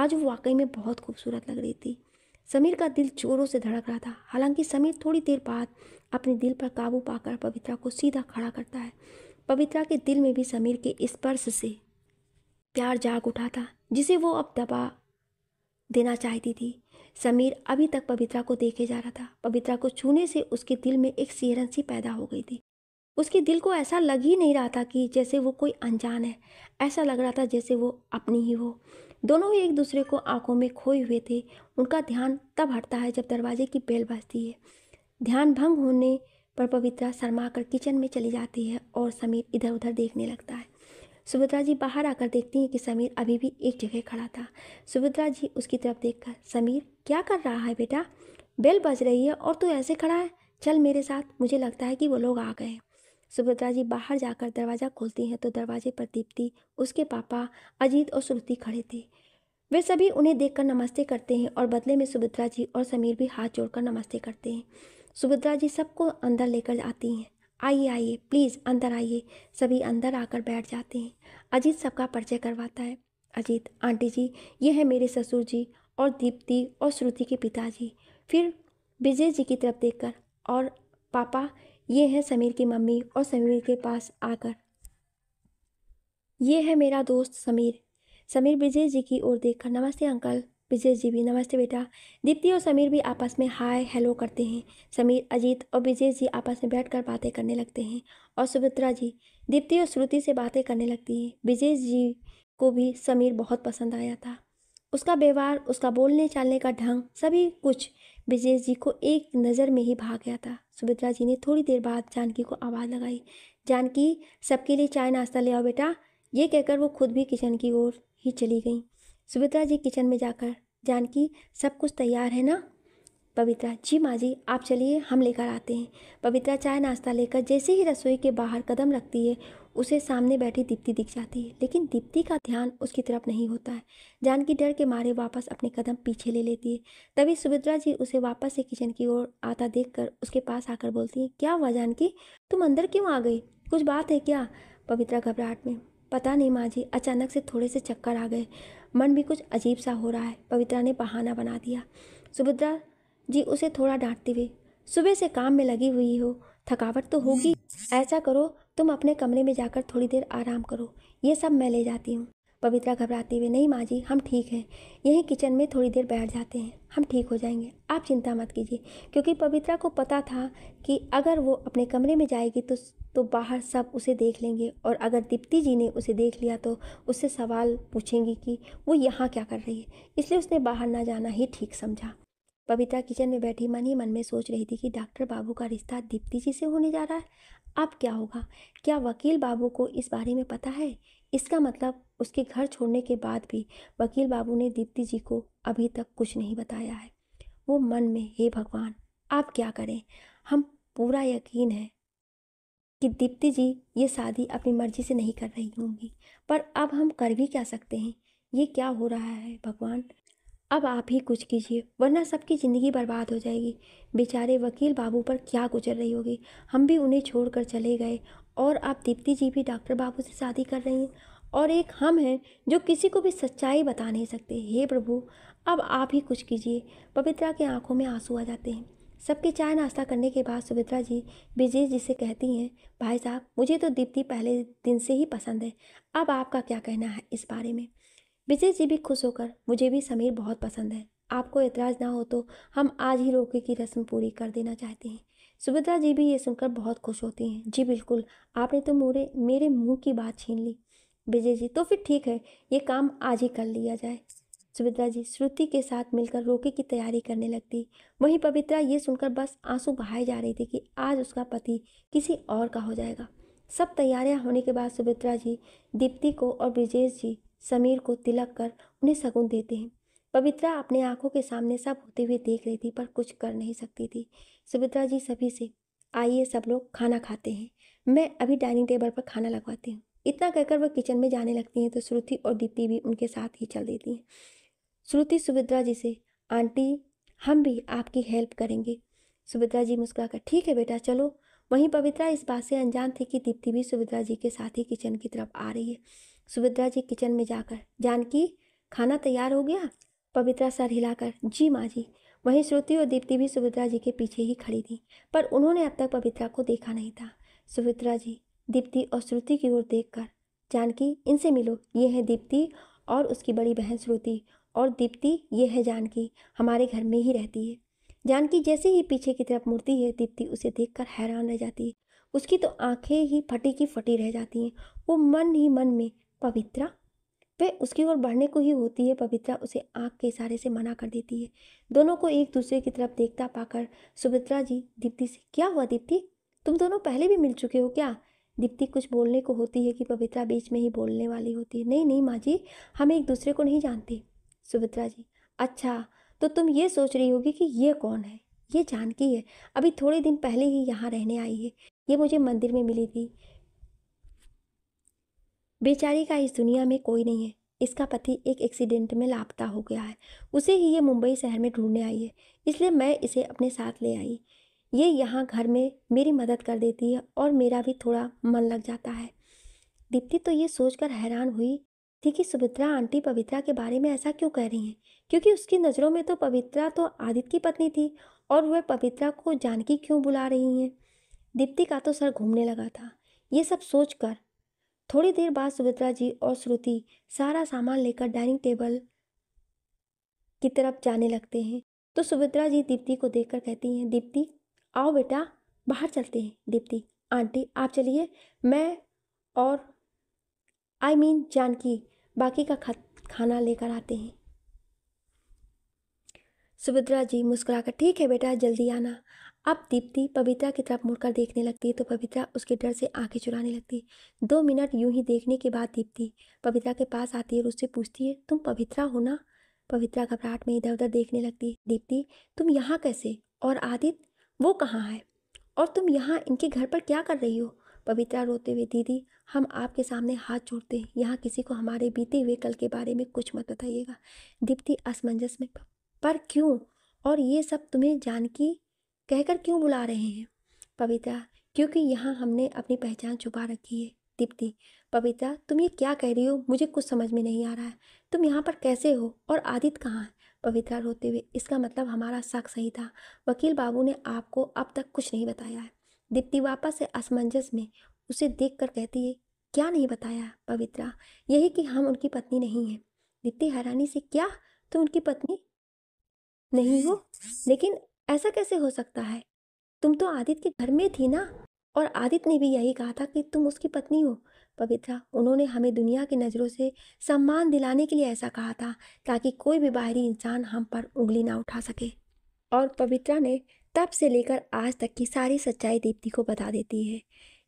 आज वो वाकई में बहुत खूबसूरत लग रही थी समीर का दिल जोरों से धड़क रहा था हालांकि समीर थोड़ी देर बाद अपने दिल पर काबू पाकर पवित्रा को सीधा खड़ा करता है पवित्रा के दिल में भी समीर के स्पर्श से प्यार जाग उठा था जिसे वो अब दबा देना चाहती थी समीर अभी तक पवित्रा को देखे जा रहा था पवित्रा को छूने से उसके दिल में एक सिहरन सी पैदा हो गई थी उसके दिल को ऐसा लग ही नहीं रहा था कि जैसे वो कोई अनजान है ऐसा लग रहा था जैसे वो अपनी ही हो दोनों ही एक दूसरे को आंखों में खोए हुए थे उनका ध्यान तब हटता है जब दरवाजे की बेल बजती है ध्यान भंग होने पर पवित्रा शर्मा कर किचन में चली जाती है और समीर इधर उधर देखने लगता है सुभद्रा जी बाहर आकर देखती हैं कि समीर अभी भी एक जगह खड़ा था सुभद्रा जी उसकी तरफ देखकर समीर क्या कर रहा है बेटा बेल बज रही है और तू ऐसे खड़ा है चल मेरे साथ मुझे लगता है कि वो लोग आ गए सुभद्रा जी बाहर जाकर दरवाज़ा खोलती हैं तो दरवाजे पर दीप्ति उसके पापा अजीत और श्रुति खड़े थे वे सभी उन्हें देखकर नमस्ते करते हैं और बदले में सुभद्रा जी और समीर भी हाथ जोड़कर नमस्ते करते हैं सुभद्रा जी सबको अंदर लेकर आती हैं आइए आइए प्लीज़ अंदर आइए सभी अंदर आकर बैठ जाते हैं अजीत सबका परिचय करवाता है अजीत आंटी जी ये है मेरे ससुर जी और दीप्ति और श्रुति के पिताजी फिर विजय जी की तरफ देखकर और पापा ये है समीर की मम्मी और समीर के पास आकर ये है मेरा दोस्त समीर समीर विजय जी की ओर देखकर नमस्ते अंकल विजय जी भी नमस्ते बेटा दीप्ति और समीर भी आपस में हाय हेलो करते हैं समीर अजीत और विजय जी आपस में बैठकर बातें करने लगते हैं और सुभित्रा जी दीप्ति और श्रुति से बातें करने लगती हैं विजय जी को भी समीर बहुत पसंद आया था उसका व्यवहार उसका बोलने चालने का ढंग सभी कुछ ब्रजेश जी को एक नज़र में ही भाग गया था सुभद्रा जी ने थोड़ी देर बाद जानकी को आवाज़ लगाई जानकी सबके लिए चाय नाश्ता ले आओ बेटा ये कहकर वो खुद भी किचन की ओर ही चली गई सुभद्रा जी किचन में जाकर जानकी सब कुछ तैयार है ना पवित्रा जी माँ जी आप चलिए हम लेकर आते हैं पवित्रा चाय नाश्ता लेकर जैसे ही रसोई के बाहर कदम रखती है उसे सामने बैठी दीप्ति दिख जाती है लेकिन दीप्ति का ध्यान उसकी तरफ नहीं होता है जानकी डर के मारे वापस अपने कदम पीछे ले लेती है तभी सुभद्रा जी उसे वापस से किचन की ओर आता देखकर उसके पास आकर बोलती हैं क्या हुआ जानकी तुम अंदर क्यों आ गई कुछ बात है क्या पवित्रा घबराहट में पता नहीं माँ जी अचानक से थोड़े से चक्कर आ गए मन भी कुछ अजीब सा हो रहा है पवित्रा ने बहाना बना दिया सुभद्रा जी उसे थोड़ा डांटते हुए सुबह से काम में लगी हुई हो थकावट तो होगी ऐसा करो तुम अपने कमरे में जाकर थोड़ी देर आराम करो ये सब मैं ले जाती हूँ पवित्रा घबराते हुए नहीं माँ जी हम ठीक हैं यहीं किचन में थोड़ी देर बैठ जाते हैं हम ठीक हो जाएंगे आप चिंता मत कीजिए क्योंकि पवित्रा को पता था कि अगर वो अपने कमरे में जाएगी तो तो बाहर सब उसे देख लेंगे और अगर दीप्ति जी ने उसे देख लिया तो उससे सवाल पूछेंगी कि वो यहाँ क्या कर रही है इसलिए उसने बाहर ना जाना ही ठीक समझा पवित्रा किचन में बैठी मन ही मन में सोच रही थी कि डॉक्टर बाबू का रिश्ता दीप्ति जी से होने जा रहा है अब क्या होगा क्या वकील बाबू को इस बारे में पता है इसका मतलब उसके घर छोड़ने के बाद भी वकील बाबू ने दीप्ति जी को अभी तक कुछ नहीं बताया है वो मन में हे भगवान आप क्या करें हम पूरा यकीन है कि दीप्ति जी ये शादी अपनी मर्जी से नहीं कर रही होंगी पर अब हम कर भी क्या सकते हैं ये क्या हो रहा है भगवान अब आप ही कुछ कीजिए वरना सबकी ज़िंदगी बर्बाद हो जाएगी बेचारे वकील बाबू पर क्या गुजर रही होगी हम भी उन्हें छोड़कर चले गए और आप दीप्ति जी भी डॉक्टर बाबू से शादी कर रही हैं और एक हम हैं जो किसी को भी सच्चाई बता नहीं सकते हे प्रभु अब आप ही कुछ कीजिए पवित्रा के आंखों में आंसू आ जाते हैं सबके चाय नाश्ता करने के बाद सुमित्रा जी विजय जी से कहती हैं भाई साहब मुझे तो दीप्ति पहले दिन से ही पसंद है अब आपका क्या कहना है इस बारे में विजय जी भी खुश होकर मुझे भी समीर बहुत पसंद है आपको एतराज़ ना हो तो हम आज ही रोके की रस्म पूरी कर देना चाहते हैं सुभद्रा जी भी ये सुनकर बहुत खुश होती हैं जी बिल्कुल आपने तो मोरे मेरे मुंह की बात छीन ली विजय जी तो फिर ठीक है ये काम आज ही कर लिया जाए सुभद्रा जी श्रुति के साथ मिलकर रोके की तैयारी करने लगती वहीं पवित्रा ये सुनकर बस आंसू बहाए जा रही थी कि आज उसका पति किसी और का हो जाएगा सब तैयारियां होने के बाद सुभद्रा जी दीप्ति को और ब्रिजेश जी समीर को तिलक कर उन्हें शगुन देते हैं पवित्रा अपने आंखों के सामने सब होते हुए देख रही थी पर कुछ कर नहीं सकती थी सुमित्रा जी सभी से आइए सब लोग खाना खाते हैं मैं अभी डाइनिंग टेबल पर खाना लगवाती हूँ इतना कहकर वह किचन में जाने लगती हैं तो श्रुति और दीप्ति भी उनके साथ ही चल देती हैं श्रुति सुमित्रा जी से आंटी हम भी आपकी हेल्प करेंगे सुमित्रा जी मुस्कुरा कर ठीक है बेटा चलो वहीं पवित्रा इस बात से अनजान थी कि दीप्ति भी सुमित्रा जी के साथ ही किचन की तरफ आ रही है सुभद्रा जी किचन में जाकर जानकी खाना तैयार हो गया पवित्रा सर हिलाकर जी माँ जी वहीं श्रुति और दीप्ति भी सुभद्रा जी के पीछे ही खड़ी थी पर उन्होंने अब तक पवित्रा को देखा नहीं था सुभद्रा जी दीप्ति और श्रुति की ओर कर जानकी इनसे मिलो ये है दीप्ति और उसकी बड़ी बहन श्रुति और दीप्ति ये है जानकी हमारे घर में ही रहती है जानकी जैसे ही पीछे की तरफ मुड़ती है दीप्ति उसे देखकर हैरान रह जाती है उसकी तो आंखें ही फटी की फटी रह जाती हैं वो मन ही मन में पवित्रा वह उसकी ओर बढ़ने को ही होती है पवित्रा उसे आँख के इशारे से मना कर देती है दोनों को एक दूसरे की तरफ देखता पाकर सुमित्रा जी दीप्ति से क्या हुआ दीप्ति तुम दोनों पहले भी मिल चुके हो क्या दीप्ति कुछ बोलने को होती है कि पवित्रा बीच में ही बोलने वाली होती है नहीं नहीं माँ जी हम एक दूसरे को नहीं जानते सुमित्रा जी अच्छा तो तुम ये सोच रही होगी कि ये कौन है ये जानकी है अभी थोड़े दिन पहले ही यहाँ रहने आई है ये मुझे मंदिर में मिली थी बेचारी का इस दुनिया में कोई नहीं है इसका पति एक एक्सीडेंट में लापता हो गया है उसे ही ये मुंबई शहर में ढूंढने आई है इसलिए मैं इसे अपने साथ ले आई ये यहाँ घर में मेरी मदद कर देती है और मेरा भी थोड़ा मन लग जाता है दीप्ति तो ये सोचकर हैरान हुई थी कि सुभित्रा आंटी पवित्रा के बारे में ऐसा क्यों कह रही हैं क्योंकि उसकी नज़रों में तो पवित्रा तो आदित्य की पत्नी थी और वह पवित्रा को जानकी क्यों बुला रही हैं दीप्ति का तो सर घूमने लगा था ये सब सोचकर थोड़ी देर बाद सुमित्रा जी और श्रुति सारा सामान लेकर डाइनिंग टेबल की तरफ जाने लगते हैं तो सुमित्रा जी दीप्ति को देखकर कहती हैं दीप्ति आओ बेटा बाहर चलते हैं दीप्ति आंटी आप चलिए मैं और I I mean mean, Janaki बाकी का खा खाना लेकर आते हैं सुभद्रा जी मुस्कुराकर ठीक है बेटा जल्दी आना अब दीप्ति पवित्रा की तरफ मुड़कर देखने लगती है तो पवित्रा उसके डर से आंखें चुराने लगती है दो मिनट यूं ही देखने के बाद दीप्ति पवित्रा के पास आती है और उससे पूछती है तुम पवित्रा हो ना पवित्रा घबराहट में इधर उधर देखने लगती है दीप्ति तुम यहाँ कैसे और आदित्य वो कहाँ है और तुम यहाँ इनके घर पर क्या कर रही हो पवित्रा रोते हुए दीदी हम आपके सामने हाथ जोड़ते हैं यहाँ किसी को हमारे बीते हुए कल के बारे में कुछ मत बताइएगा दीप्ति असमंजस में पर क्यों और ये सब तुम्हें जानकी कहकर क्यों बुला रहे हैं पवित्रा क्योंकि यहाँ हमने अपनी पहचान छुपा रखी है दीप्ति पवित्रा तुम ये क्या कह रही हो मुझे कुछ समझ में नहीं आ रहा है तुम यहाँ पर कैसे हो और आदित्य कहाँ है पवित्रा रोते हुए इसका मतलब हमारा शक सही था वकील बाबू ने आपको अब तक कुछ नहीं बताया है दीप्ति वापस से असमंजस में उसे देख कर कहती है क्या नहीं बताया पवित्रा यही कि हम उनकी पत्नी नहीं हैं दीप्ति हैरानी से क्या तुम उनकी पत्नी नहीं हो लेकिन ऐसा कैसे हो सकता है तुम तो आदित्य के घर में थी ना और आदित्य ने भी यही कहा था कि तुम उसकी पत्नी हो पवित्रा उन्होंने हमें दुनिया की नज़रों से सम्मान दिलाने के लिए ऐसा कहा था ताकि कोई भी बाहरी इंसान हम पर उंगली ना उठा सके और पवित्रा ने तब से लेकर आज तक की सारी सच्चाई दीप्ति को बता देती है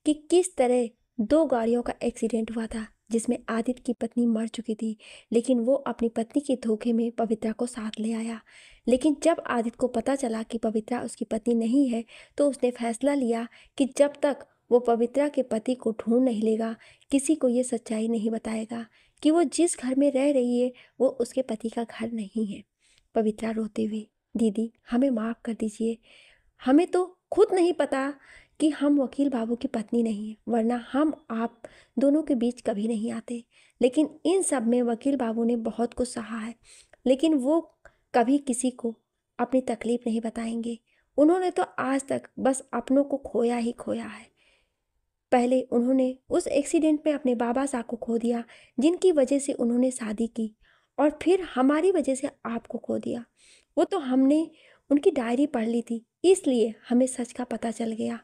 कि किस तरह दो गाड़ियों का एक्सीडेंट हुआ था जिसमें आदित्य की पत्नी मर चुकी थी लेकिन वो अपनी पत्नी के धोखे में पवित्रा को साथ ले आया लेकिन जब आदित्य को पता चला कि पवित्रा उसकी पत्नी नहीं है तो उसने फैसला लिया कि जब तक वो पवित्रा के पति को ढूंढ नहीं लेगा किसी को ये सच्चाई नहीं बताएगा कि वो जिस घर में रह रही है वो उसके पति का घर नहीं है पवित्रा रोते हुए दीदी हमें माफ़ कर दीजिए हमें तो खुद नहीं पता कि हम वकील बाबू की पत्नी नहीं हैं वरना हम आप दोनों के बीच कभी नहीं आते लेकिन इन सब में वकील बाबू ने बहुत कुछ सहा है लेकिन वो कभी किसी को अपनी तकलीफ़ नहीं बताएंगे उन्होंने तो आज तक बस अपनों को खोया ही खोया है पहले उन्होंने उस एक्सीडेंट में अपने बाबा साहब को खो दिया जिनकी वजह से उन्होंने शादी की और फिर हमारी वजह से आपको खो दिया वो तो हमने उनकी डायरी पढ़ ली थी इसलिए हमें सच का पता चल गया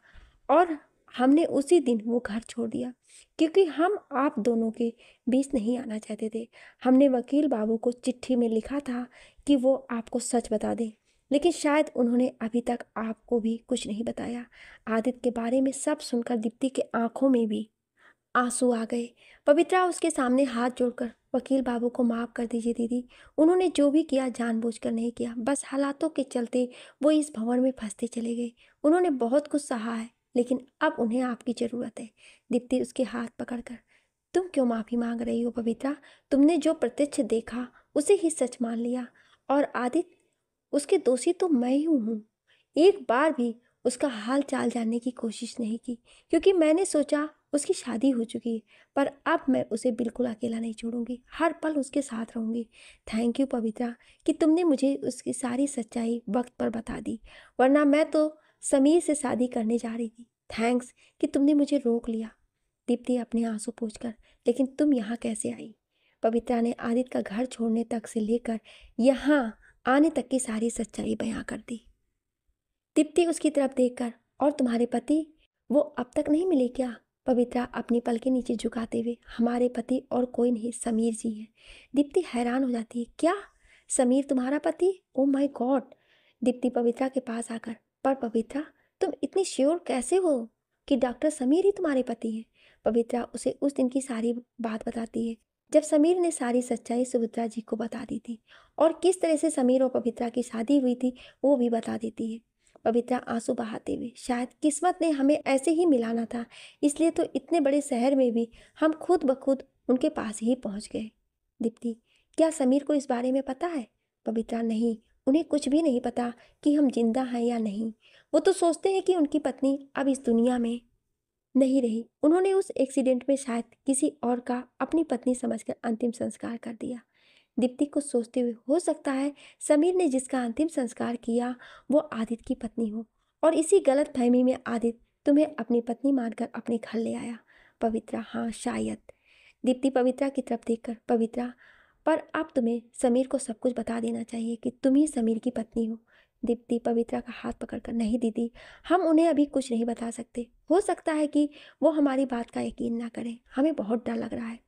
और हमने उसी दिन वो घर छोड़ दिया क्योंकि हम आप दोनों के बीच नहीं आना चाहते थे हमने वकील बाबू को चिट्ठी में लिखा था कि वो आपको सच बता दें लेकिन शायद उन्होंने अभी तक आपको भी कुछ नहीं बताया आदित्य के बारे में सब सुनकर दीप्ति के आंखों में भी आंसू आ गए पवित्रा उसके सामने हाथ जोड़कर वकील बाबू को माफ़ कर दीजिए दीदी उन्होंने जो भी किया जानबूझकर नहीं किया बस हालातों के चलते वो इस भवन में फंसते चले गए उन्होंने बहुत कुछ सहा है लेकिन अब उन्हें आपकी ज़रूरत है दीप्ति उसके हाथ पकड़कर तुम क्यों माफ़ी मांग रही हो पवित्रा तुमने जो प्रत्यक्ष देखा उसे ही सच मान लिया और आदित्य उसके दोषी तो मैं ही हूँ एक बार भी उसका हाल चाल जानने की कोशिश नहीं की क्योंकि मैंने सोचा उसकी शादी हो चुकी है पर अब मैं उसे बिल्कुल अकेला नहीं छोड़ूंगी हर पल उसके साथ रहूंगी थैंक यू पवित्रा कि तुमने मुझे उसकी सारी सच्चाई वक्त पर बता दी वरना मैं तो समीर से शादी करने जा रही थी थैंक्स कि तुमने मुझे रोक लिया दीप्ति अपने आंसू पूछ कर लेकिन तुम यहाँ कैसे आई पवित्रा ने आदित्य का घर छोड़ने तक से लेकर यहाँ आने तक की सारी सच्चाई बयां कर दी दीप्ति उसकी तरफ देखकर और तुम्हारे पति वो अब तक नहीं मिले क्या पवित्रा अपनी पल के नीचे झुकाते हुए हमारे पति और कोई नहीं समीर जी हैं दीप्ति हैरान हो जाती है क्या समीर तुम्हारा पति oh my god Deepti Pavitra के पास आकर पर पवित्रा तुम इतनी श्योर कैसे हो कि डॉक्टर समीर ही तुम्हारे पति हैं पवित्रा उसे उस दिन की सारी बात बताती है जब समीर ने सारी सच्चाई सुभद्रा जी को बता दी थी और किस तरह से समीर और पवित्रा की शादी हुई थी वो भी बता देती है पवित्रा आंसू बहाते हुए शायद किस्मत ने हमें ऐसे ही मिलाना था इसलिए तो इतने बड़े शहर में भी हम खुद ब खुद उनके पास ही पहुंच गए दीप्ति क्या समीर को इस बारे में पता है पवित्रा नहीं उन्हें कुछ भी नहीं पता कि हम जिंदा हैं या नहीं वो तो सोचते हैं कि उनकी पत्नी अब इस दुनिया में नहीं रही उन्होंने उस एक्सीडेंट में शायद किसी और का अपनी पत्नी समझकर अंतिम संस्कार कर दिया दीप्ति को सोचते हुए हो सकता है समीर ने जिसका अंतिम संस्कार किया वो आदित्य की पत्नी हो और इसी गलत फहमी में आदित्य तुम्हें अपनी पत्नी मानकर अपने घर ले आया पवित्रा हाँ शायद दीप्ति पवित्रा की तरफ देखकर पवित्रा पर अब तुम्हें समीर को सब कुछ बता देना चाहिए कि तुम ही समीर की पत्नी हो दीप्ति पवित्रा का हाथ पकड़कर नहीं दीदी हम उन्हें अभी कुछ नहीं बता सकते हो सकता है कि वो हमारी बात का यकीन ना करें हमें बहुत डर लग रहा है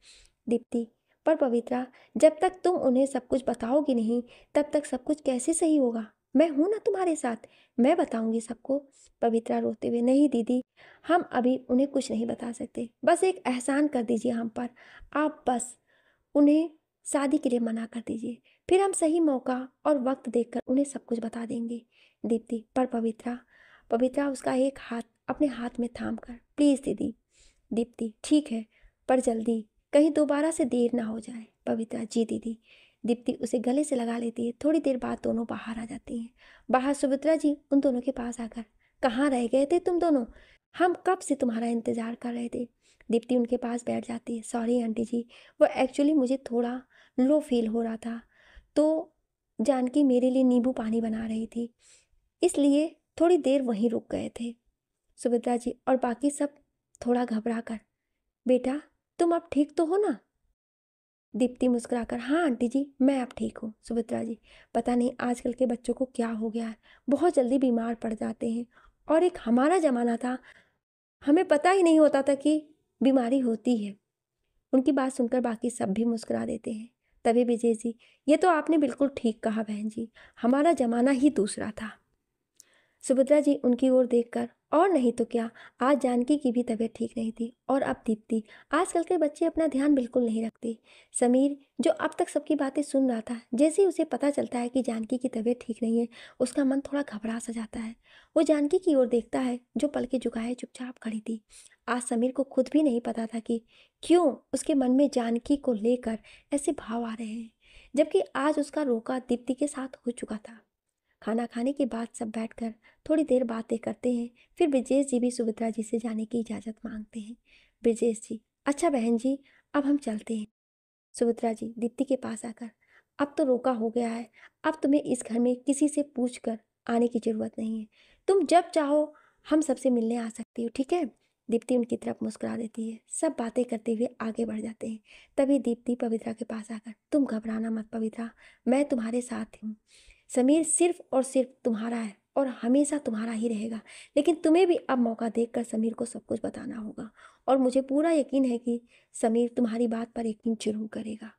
दीप्ति पर पवित्रा जब तक तुम उन्हें सब कुछ बताओगी नहीं तब तक सब कुछ कैसे सही होगा मैं हूँ ना तुम्हारे साथ मैं बताऊंगी सबको पवित्रा रोते हुए नहीं दीदी हम अभी उन्हें कुछ नहीं बता सकते बस एक एहसान कर दीजिए हम पर आप बस उन्हें शादी के लिए मना कर दीजिए फिर हम सही मौका और वक्त देखकर उन्हें सब कुछ बता देंगे दीप्ति पर पवित्रा पवित्रा उसका एक हाथ अपने हाथ में थाम कर प्लीज़ दीदी दीप्ति ठीक है पर जल्दी कहीं दोबारा से देर ना हो जाए पवित्रा जी दीदी दीप्ति उसे गले से लगा लेती है थोड़ी देर बाद दोनों बाहर आ जाती हैं बाहर सुभित्रा जी उन दोनों के पास आकर कहाँ रह गए थे तुम दोनों हम कब से तुम्हारा इंतज़ार कर रहे थे दीप्ति उनके पास बैठ जाती है सॉरी आंटी जी वो एक्चुअली मुझे थोड़ा लो फील हो रहा था तो जानकी मेरे लिए नींबू पानी बना रही थी इसलिए थोड़ी देर वहीं रुक गए थे सुभद्रा जी और बाकी सब थोड़ा घबरा कर बेटा तुम अब ठीक तो हो ना दीप्ति कर हाँ आंटी जी मैं अब ठीक हूँ सुभद्रा जी पता नहीं आजकल के बच्चों को क्या हो गया है बहुत जल्दी बीमार पड़ जाते हैं और एक हमारा ज़माना था हमें पता ही नहीं होता था कि बीमारी होती है उनकी बात सुनकर बाकी सब भी मुस्कुरा देते हैं तभी विजय जी ये तो आपने बिल्कुल ठीक कहा बहन जी हमारा ज़माना ही दूसरा था सुभद्रा जी उनकी ओर देखकर और नहीं तो क्या आज जानकी की भी तबीयत ठीक नहीं थी और अब दीप्ति आजकल के बच्चे अपना ध्यान बिल्कुल नहीं रखते समीर जो अब तक सबकी बातें सुन रहा था जैसे ही उसे पता चलता है कि जानकी की तबीयत ठीक नहीं है उसका मन थोड़ा घबरा सा जाता है वो जानकी की ओर देखता है जो पलके झुकाए चुपचाप खड़ी थी आज समीर को खुद भी नहीं पता था कि क्यों उसके मन में जानकी को लेकर ऐसे भाव आ रहे हैं जबकि आज उसका रोका दीप्ति के साथ हो चुका था खाना खाने के बाद सब बैठकर थोड़ी देर बातें करते हैं फिर ब्रजेश जी भी सुभद्रा जी से जाने की इजाज़त मांगते हैं ब्रजेश जी अच्छा बहन जी अब हम चलते हैं सुभद्रा जी दीप्ति के पास आकर अब तो रोका हो गया है अब तुम्हें इस घर में किसी से पूछ कर आने की ज़रूरत नहीं है तुम जब चाहो हम सबसे मिलने आ सकती हो ठीक है दीप्ति उनकी तरफ मुस्कुरा देती है सब बातें करते हुए आगे बढ़ जाते हैं तभी दीप्ति पवित्रा के पास आकर तुम घबराना मत पवित्रा मैं तुम्हारे साथ हूँ समीर सिर्फ और सिर्फ तुम्हारा है और हमेशा तुम्हारा ही रहेगा लेकिन तुम्हें भी अब मौका देकर समीर को सब कुछ बताना होगा और मुझे पूरा यकीन है कि समीर तुम्हारी बात पर यकीन जरूर करेगा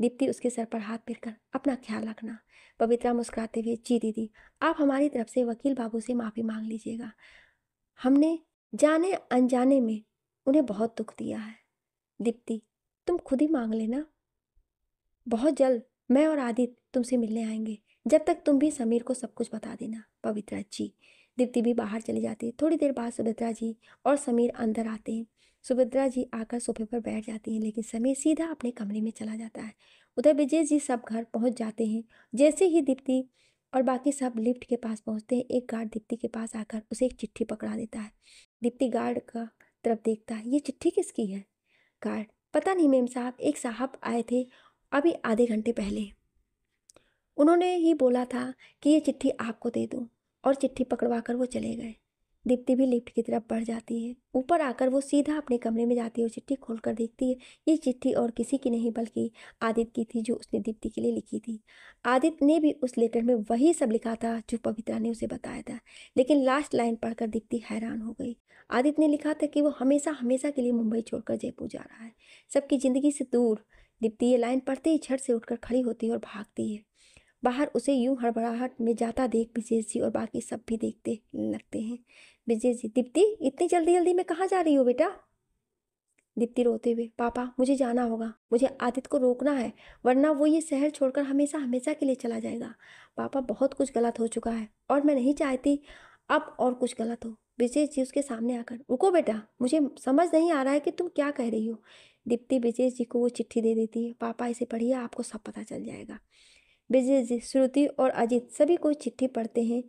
दीप्ति उसके सर पर हाथ फिर कर अपना ख्याल रखना पवित्रा मुस्कुराते हुए जी दीदी आप हमारी तरफ से वकील बाबू से माफ़ी मांग लीजिएगा हमने जाने अनजाने में उन्हें बहुत दुख दिया है दीप्ति तुम खुद ही मांग लेना बहुत जल्द मैं और आदित्य तुमसे मिलने आएंगे जब तक तुम भी समीर को सब कुछ बता देना पवित्रा जी दीप्ति भी बाहर चली जाती है थोड़ी देर बाद सुभद्रा जी और समीर अंदर आते हैं सुभद्रा जी आकर सोफे पर बैठ जाती हैं लेकिन समीर सीधा अपने कमरे में चला जाता है उधर विजय जी सब घर पहुंच जाते हैं जैसे ही दीप्ति और बाकी सब लिफ्ट के पास पहुंचते हैं एक गार्ड दीप्ति के पास आकर उसे एक चिट्ठी पकड़ा देता है दीप्ति गार्ड का तरफ देखता है ये चिट्ठी किसकी है गार्ड पता नहीं मेम साहब एक साहब आए थे अभी आधे घंटे पहले उन्होंने ही बोला था कि ये चिट्ठी आपको दे दूँ और चिट्ठी पकड़वा कर वो चले गए दीप्ति भी लिफ्ट की तरफ बढ़ जाती है ऊपर आकर वो सीधा अपने कमरे में जाती है और चिट्ठी खोलकर देखती है ये चिट्ठी और किसी की नहीं बल्कि आदित्य की थी जो उसने दीप्ति के लिए लिखी थी आदित्य ने भी उस लेटर में वही सब लिखा था जो पवित्रा ने उसे बताया था लेकिन लास्ट लाइन पढ़कर दीप्ति हैरान हो गई आदित्य ने लिखा था कि वो हमेशा हमेशा के लिए मुंबई छोड़कर जयपुर जा रहा है सबकी ज़िंदगी से दूर दीप्ति ये लाइन पढ़ते ही झट से उठकर खड़ी होती है और भागती है बाहर उसे यूं हड़बड़ाहट में जाता देख विजय जी और बाकी सब भी देखते लगते हैं विजय जी दीप्ति इतनी जल्दी जल्दी में कहाँ जा रही हो बेटा दीप्ति रोते हुए पापा मुझे जाना होगा मुझे आदित्य को रोकना है वरना वो ये शहर छोड़कर हमेशा हमेशा के लिए चला जाएगा पापा बहुत कुछ गलत हो चुका है और मैं नहीं चाहती अब और कुछ गलत हो विजय जी उसके सामने आकर रुको बेटा मुझे समझ नहीं आ रहा है कि तुम क्या कह रही हो दीप्ति विजय जी को वो चिट्ठी दे देती है पापा इसे पढ़िए आपको सब पता चल जाएगा विजय श्रुति और अजीत सभी को चिट्ठी पढ़ते हैं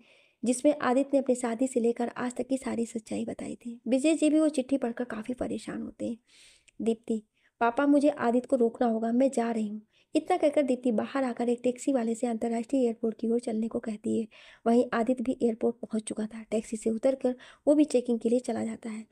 जिसमें आदित्य ने अपनी शादी से लेकर आज तक की सारी सच्चाई बताई थी विजय जी भी वो चिट्ठी पढ़कर काफ़ी परेशान होते हैं दीप्ति पापा मुझे आदित्य को रोकना होगा मैं जा रही हूँ इतना कहकर दीप्ति बाहर आकर एक टैक्सी वाले से अंतर्राष्ट्रीय एयरपोर्ट की ओर चलने को कहती है वहीं आदित्य भी एयरपोर्ट पहुँच चुका था टैक्सी से उतर वो भी चेकिंग के लिए चला जाता है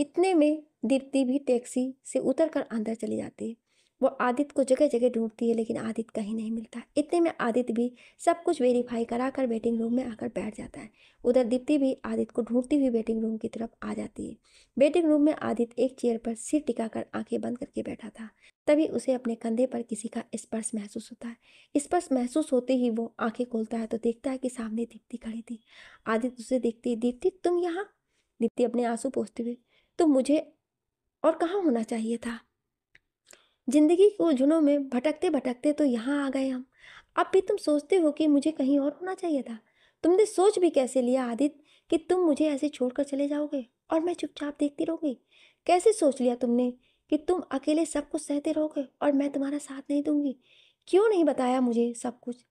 इतने में दीप्ति भी टैक्सी से उतर कर अंदर चली जाती है वो आदित्य को जगह जगह ढूंढती है लेकिन आदित्य कहीं नहीं मिलता इतने में आदित्य भी सब कुछ वेरीफाई कराकर वेटिंग रूम में आकर बैठ जाता है उधर दीप्ति भी आदित्य को ढूंढती हुई वेटिंग रूम की तरफ आ जाती है वेटिंग रूम में आदित्य एक चेयर पर सिर टिकाकर आंखें बंद करके बैठा था तभी उसे अपने कंधे पर किसी का स्पर्श महसूस होता है स्पर्श महसूस होते ही वो आंखें खोलता है तो देखता है कि सामने दीप्ति खड़ी थी आदित्य उसे देखती है दीप्ति तुम यहाँ दीप्ति अपने आंसू पोसते हुए तो मुझे और कहाँ होना चाहिए था ज़िंदगी की उलझनों में भटकते भटकते तो यहाँ आ गए हम अब भी तुम सोचते हो कि मुझे कहीं और होना चाहिए था तुमने सोच भी कैसे लिया आदित्य कि तुम मुझे ऐसे छोड़कर चले जाओगे और मैं चुपचाप देखती रहोगी कैसे सोच लिया तुमने कि तुम अकेले सब कुछ सहते रहोगे और मैं तुम्हारा साथ नहीं दूंगी क्यों नहीं बताया मुझे सब कुछ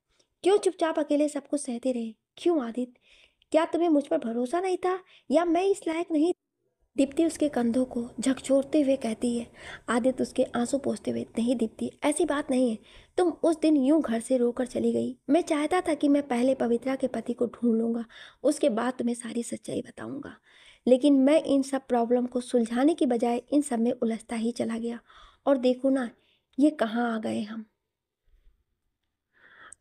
क्यों चुपचाप अकेले सब कुछ सहते रहे क्यों आदित्य क्या तुम्हें मुझ पर भरोसा नहीं था या मैं इस लायक नहीं दीप्ति उसके कंधों को झकझोरते हुए कहती है आदित्य उसके आंसू पोसते हुए नहीं दीप्ति ऐसी बात नहीं है तुम उस दिन यूं घर से रोकर चली गई मैं चाहता था कि मैं पहले पवित्रा के पति को ढूंढ लूँगा उसके बाद तुम्हें सारी सच्चाई बताऊँगा लेकिन मैं इन सब प्रॉब्लम को सुलझाने की बजाय इन सब में उलझता ही चला गया और देखो ना ये कहाँ आ गए हम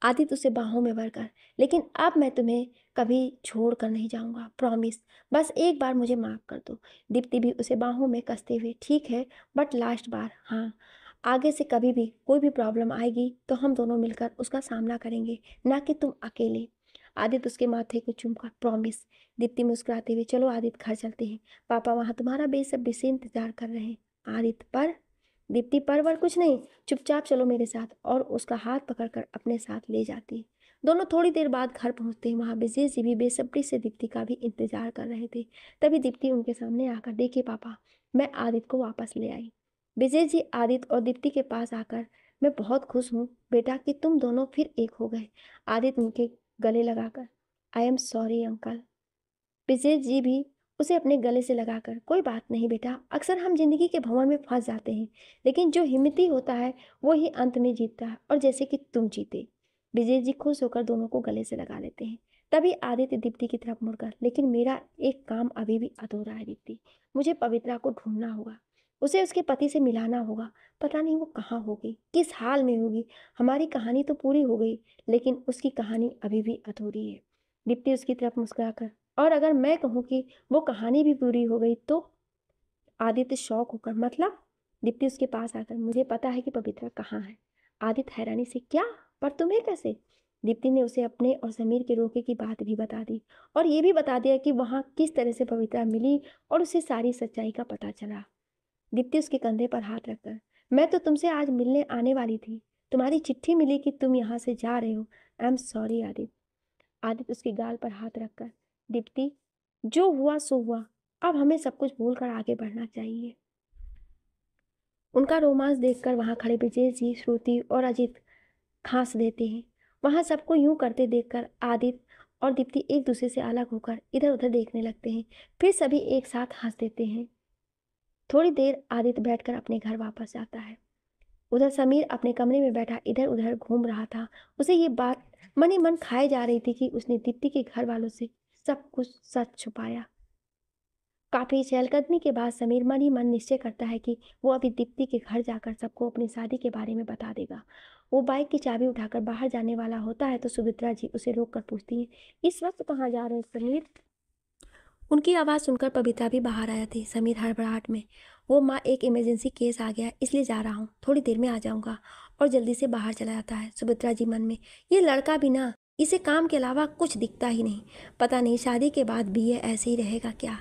आदित्य उसे बाहों में भरकर लेकिन अब मैं तुम्हें कभी छोड़ कर नहीं जाऊंगा प्रॉमिस बस एक बार मुझे माफ़ कर दो दीप्ति भी उसे बाहों में कसते हुए ठीक है बट लास्ट बार हाँ आगे से कभी भी कोई भी प्रॉब्लम आएगी तो हम दोनों मिलकर उसका सामना करेंगे ना कि तुम अकेले आदित्य उसके माथे को चुमकर प्रॉमिस दीप्ति मुस्कुराते हुए चलो आदित्य घर चलते हैं पापा वहाँ तुम्हारा बेसब्री से इंतजार कर रहे हैं आदित्य पर दीप्ति पर वर कुछ नहीं चुपचाप चलो मेरे साथ और उसका हाथ पकड़कर अपने साथ ले जाती है दोनों थोड़ी देर बाद घर पहुंचते वहाँ विजय जी भी बेसब्री से दीप्ति का भी इंतजार कर रहे थे तभी दीप्ति उनके सामने आकर देखिए पापा मैं आदित्य को वापस ले आई विजय जी आदित्य और दीप्ति के पास आकर मैं बहुत खुश हूँ बेटा कि तुम दोनों फिर एक हो गए आदित्य उनके गले लगाकर I am sorry uncle Vijay ji भी उसे अपने गले से लगाकर कोई बात नहीं बेटा अक्सर हम जिंदगी के भवन में फंस जाते हैं लेकिन जो हिम्मती होता है वो ही अंत में जीतता है और जैसे कि तुम जीते विजय जी खुश होकर दोनों को गले से लगा लेते हैं तभी आदित्य दीप्ति की तरफ मुड़कर लेकिन मेरा एक काम अभी भी अधूरा है दीप्ति मुझे पवित्रा को ढूंढना होगा उसे उसके पति से मिलाना होगा पता नहीं वो कहाँ होगी किस हाल में होगी हमारी कहानी तो पूरी हो गई लेकिन उसकी कहानी अभी भी अधूरी है दीप्ति उसकी तरफ मुस्कुराकर और अगर मैं कहूँ कि वो कहानी भी पूरी हो गई तो आदित्य शौक होकर मतलब दीप्ति उसके पास आकर मुझे पता है कि पवित्रा कहाँ है आदित्य हैरानी से क्या पर तुम्हें कैसे दीप्ति ने उसे अपने और समीर के रोके की बात भी बता दी और ये भी बता दिया कि वहाँ किस तरह से पवित्रा मिली और उसे सारी सच्चाई का पता चला दीप्ति उसके कंधे पर हाथ रखकर मैं तो तुमसे आज मिलने आने वाली थी तुम्हारी चिट्ठी मिली कि तुम यहाँ से जा रहे हो I am sorry Aditya Aditya उसके गाल पर हाथ रखकर दीप्ति जो हुआ सो हुआ अब हमें सब कुछ भूल कर आगे बढ़ना चाहिए उनका रोमांस देखकर वहाँ खड़े विजय जी श्रुति और अजीत खांस देते हैं वहाँ सबको यूं करते देखकर आदित्य और दीप्ति एक दूसरे से अलग होकर इधर उधर देखने लगते हैं फिर सभी एक साथ हंस देते हैं थोड़ी देर आदित्य बैठकर अपने घर वापस जाता है उधर समीर अपने कमरे में बैठा इधर उधर घूम रहा था उसे ये बात मन ही मन खाए जा रही थी कि उसने दीप्ति के घर वालों से सब कुछ सच छुपाया काफ़ी चहलकदमी के बाद समीर मन ही मन निश्चय करता है कि वो अभी दीप्ति के घर जाकर सबको अपनी शादी के बारे में बता देगा वो बाइक की चाबी उठाकर बाहर जाने वाला होता है तो सुमित्रा जी उसे रोक कर पूछती हैं इस वक्त कहाँ जा रहे हैं समीर उनकी आवाज़ सुनकर पविता भी बाहर आया थी समीर हड़बड़ाहट में वो माँ एक इमरजेंसी केस आ गया इसलिए जा रहा हूँ थोड़ी देर में आ जाऊँगा और जल्दी से बाहर चला जाता है सुभित्रा जी मन में ये लड़का भी ना इसे काम के अलावा कुछ दिखता ही नहीं पता नहीं शादी के बाद भी यह ऐसे ही रहेगा क्या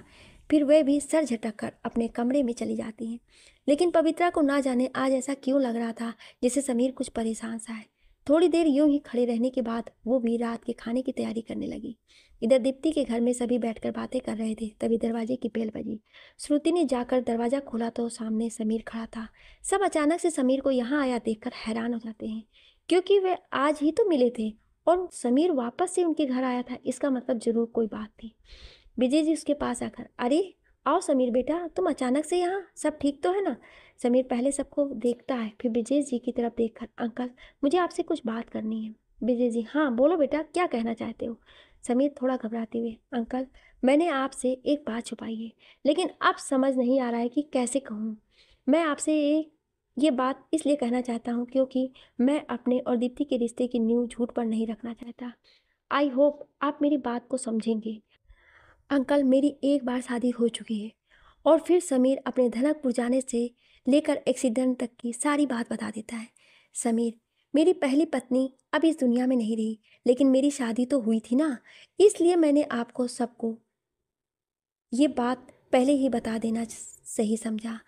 फिर वे भी सर झटक कर अपने कमरे में चली जाती हैं लेकिन पवित्रा को ना जाने आज ऐसा क्यों लग रहा था जिसे समीर कुछ परेशान सा है थोड़ी देर यूं ही खड़े रहने के बाद वो भी रात के खाने की तैयारी करने लगी इधर दीप्ति के घर में सभी बैठकर बातें कर रहे थे तभी दरवाजे की बेल बजी श्रुति ने जाकर दरवाज़ा खोला तो सामने समीर खड़ा था सब अचानक से समीर को यहाँ आया देखकर हैरान हो जाते हैं क्योंकि वे आज ही तो मिले थे और समीर वापस से उनके घर आया था इसका मतलब जरूर कोई बात थी विजय जी उसके पास आकर अरे आओ समीर बेटा तुम अचानक से यहाँ सब ठीक तो है ना समीर पहले सबको देखता है फिर विजय जी की तरफ देख अंकल मुझे आपसे कुछ बात करनी है विजय जी हाँ बोलो बेटा क्या कहना चाहते हो समीर थोड़ा घबराते हुए अंकल मैंने आपसे एक बात छुपाई है लेकिन अब समझ नहीं आ रहा है कि कैसे कहूँ मैं आपसे एक ये बात इसलिए कहना चाहता हूँ क्योंकि मैं अपने और दीप्ति के रिश्ते की नींव झूठ पर नहीं रखना चाहता आई होप आप मेरी बात को समझेंगे अंकल मेरी एक बार शादी हो चुकी है और फिर समीर अपने धनकपुर जाने से लेकर एक्सीडेंट तक की सारी बात बता देता है समीर मेरी पहली पत्नी अब इस दुनिया में नहीं रही लेकिन मेरी शादी तो हुई थी ना इसलिए मैंने आपको सबको ये बात पहले ही बता देना सही समझा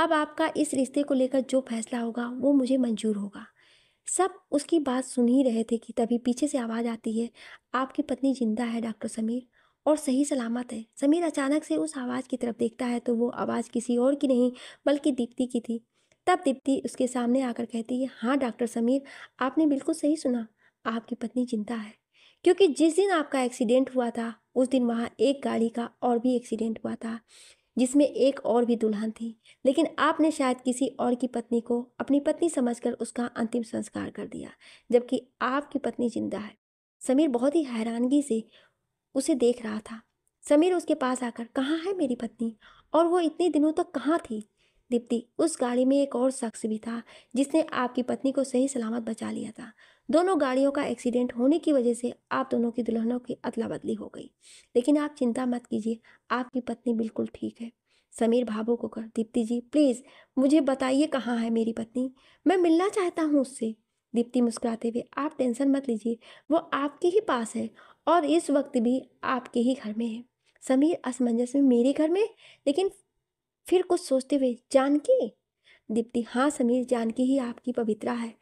अब आपका इस रिश्ते को लेकर जो फैसला होगा वो मुझे मंजूर होगा सब उसकी बात सुन ही रहे थे कि तभी पीछे से आवाज़ आती है आपकी पत्नी जिंदा है डॉक्टर समीर और सही सलामत है समीर अचानक से उस आवाज़ की तरफ देखता है तो वो आवाज़ किसी और की नहीं बल्कि दीप्ति की थी तब दीप्ति उसके सामने आकर कहती है हाँ डॉक्टर समीर आपने बिल्कुल सही सुना आपकी पत्नी जिंदा है क्योंकि जिस दिन आपका एक्सीडेंट हुआ था उस दिन वहाँ एक गाड़ी का और भी एक्सीडेंट हुआ था जिसमें एक और भी दुल्हन थी लेकिन आपने शायद किसी और की पत्नी को अपनी पत्नी समझकर उसका अंतिम संस्कार कर दिया जबकि आपकी पत्नी जिंदा है समीर बहुत ही हैरानगी से उसे देख रहा था समीर उसके पास आकर कहाँ है मेरी पत्नी और वो इतने दिनों तक तो कहाँ थी दीप्ति उस गाड़ी में एक और शख्स भी था जिसने आपकी पत्नी को सही सलामत बचा लिया था दोनों गाड़ियों का एक्सीडेंट होने की वजह से आप दोनों की दुल्हनों की अदला बदली हो गई लेकिन आप चिंता मत कीजिए आपकी पत्नी बिल्कुल ठीक है समीर भावु को कर दीप्ति जी प्लीज़ मुझे बताइए कहाँ है मेरी पत्नी मैं मिलना चाहता हूँ उससे दीप्ति मुस्कुराते हुए आप टेंशन मत लीजिए वो आपके ही पास है और इस वक्त भी आपके ही घर में है समीर असमंजस में मेरे घर में लेकिन फिर कुछ सोचते हुए जानकी दीप्ति हाँ समीर जानकी ही आपकी पवित्रा है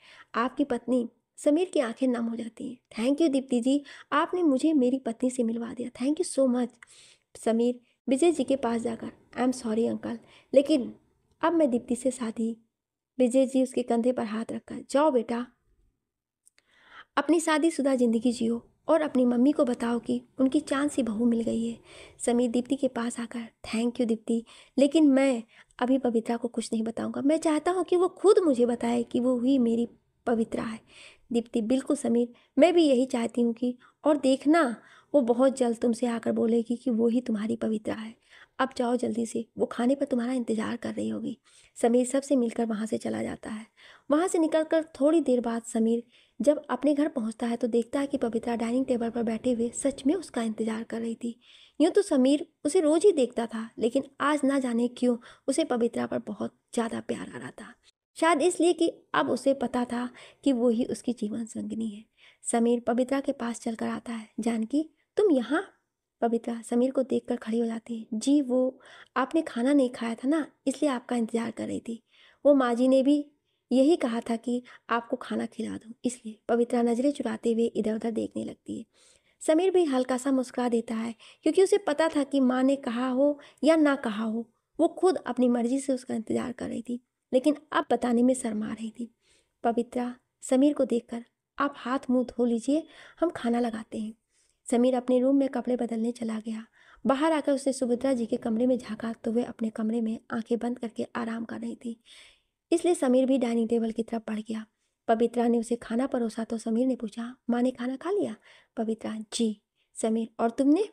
आपकी पत्नी समीर की आंखें नम हो जाती हैं थैंक यू दीप्ति जी आपने मुझे मेरी पत्नी से मिलवा दिया thank you so much Sameer Vijay ji के पास जाकर आई एम सॉरी अंकल लेकिन अब मैं दीप्ति से शादी विजय जी उसके कंधे पर हाथ रखकर जाओ बेटा अपनी शादीशुदा ज़िंदगी जियो और अपनी मम्मी को बताओ कि उनकी चांद सी बहू मिल गई है समीर दीप्ति के पास आकर थैंक यू दीप्ति लेकिन मैं अभी पवित्रा को कुछ नहीं बताऊंगा मैं चाहता हूँ कि वो खुद मुझे बताए कि वो ही मेरी पवित्रा है दीप्ति बिल्कुल समीर मैं भी यही चाहती हूँ कि और देखना वो बहुत जल्द तुमसे आकर बोलेगी कि वो ही तुम्हारी पवित्रा है अब जाओ जल्दी से वो खाने पर तुम्हारा इंतजार कर रही होगी समीर सबसे मिलकर वहाँ से चला जाता है वहाँ से निकलकर थोड़ी देर बाद समीर जब अपने घर पहुँचता है तो देखता है कि पवित्रा डाइनिंग टेबल पर बैठे हुए सच में उसका इंतजार कर रही थी यूँ तो समीर उसे रोज़ ही देखता था लेकिन आज ना जाने क्यों उसे पवित्रा पर बहुत ज़्यादा प्यार आ रहा था शायद इसलिए कि अब उसे पता था कि वो ही उसकी जीवन संगनी है समीर पवित्रा के पास चलकर आता है जानकी तुम यहाँ पवित्रा समीर को देख खड़ी हो जाती है जी वो आपने खाना नहीं खाया था ना इसलिए आपका इंतज़ार कर रही थी वो माँ जी ने भी यही कहा था कि आपको खाना खिला दूँ इसलिए पवित्रा नज़रें चुराते हुए इधर उधर देखने लगती है समीर भी हल्का सा मुस्कुरा देता है क्योंकि उसे पता था कि माँ ने कहा हो या ना कहा हो वो खुद अपनी मर्जी से उसका इंतज़ार कर रही थी लेकिन अब बताने में शर्मा रही थी पवित्रा समीर को देखकर आप हाथ मुंह धो लीजिए हम खाना लगाते हैं समीर अपने रूम में कपड़े बदलने चला गया बाहर आकर उसने सुभद्रा जी के कमरे में झाँका तो वे अपने कमरे में आंखें बंद करके आराम कर रही थी इसलिए समीर भी डाइनिंग टेबल की तरफ पड़ गया पवित्रा ने उसे खाना परोसा तो समीर ने पूछा माँ ने खाना खा लिया पवित्रा जी समीर और तुमने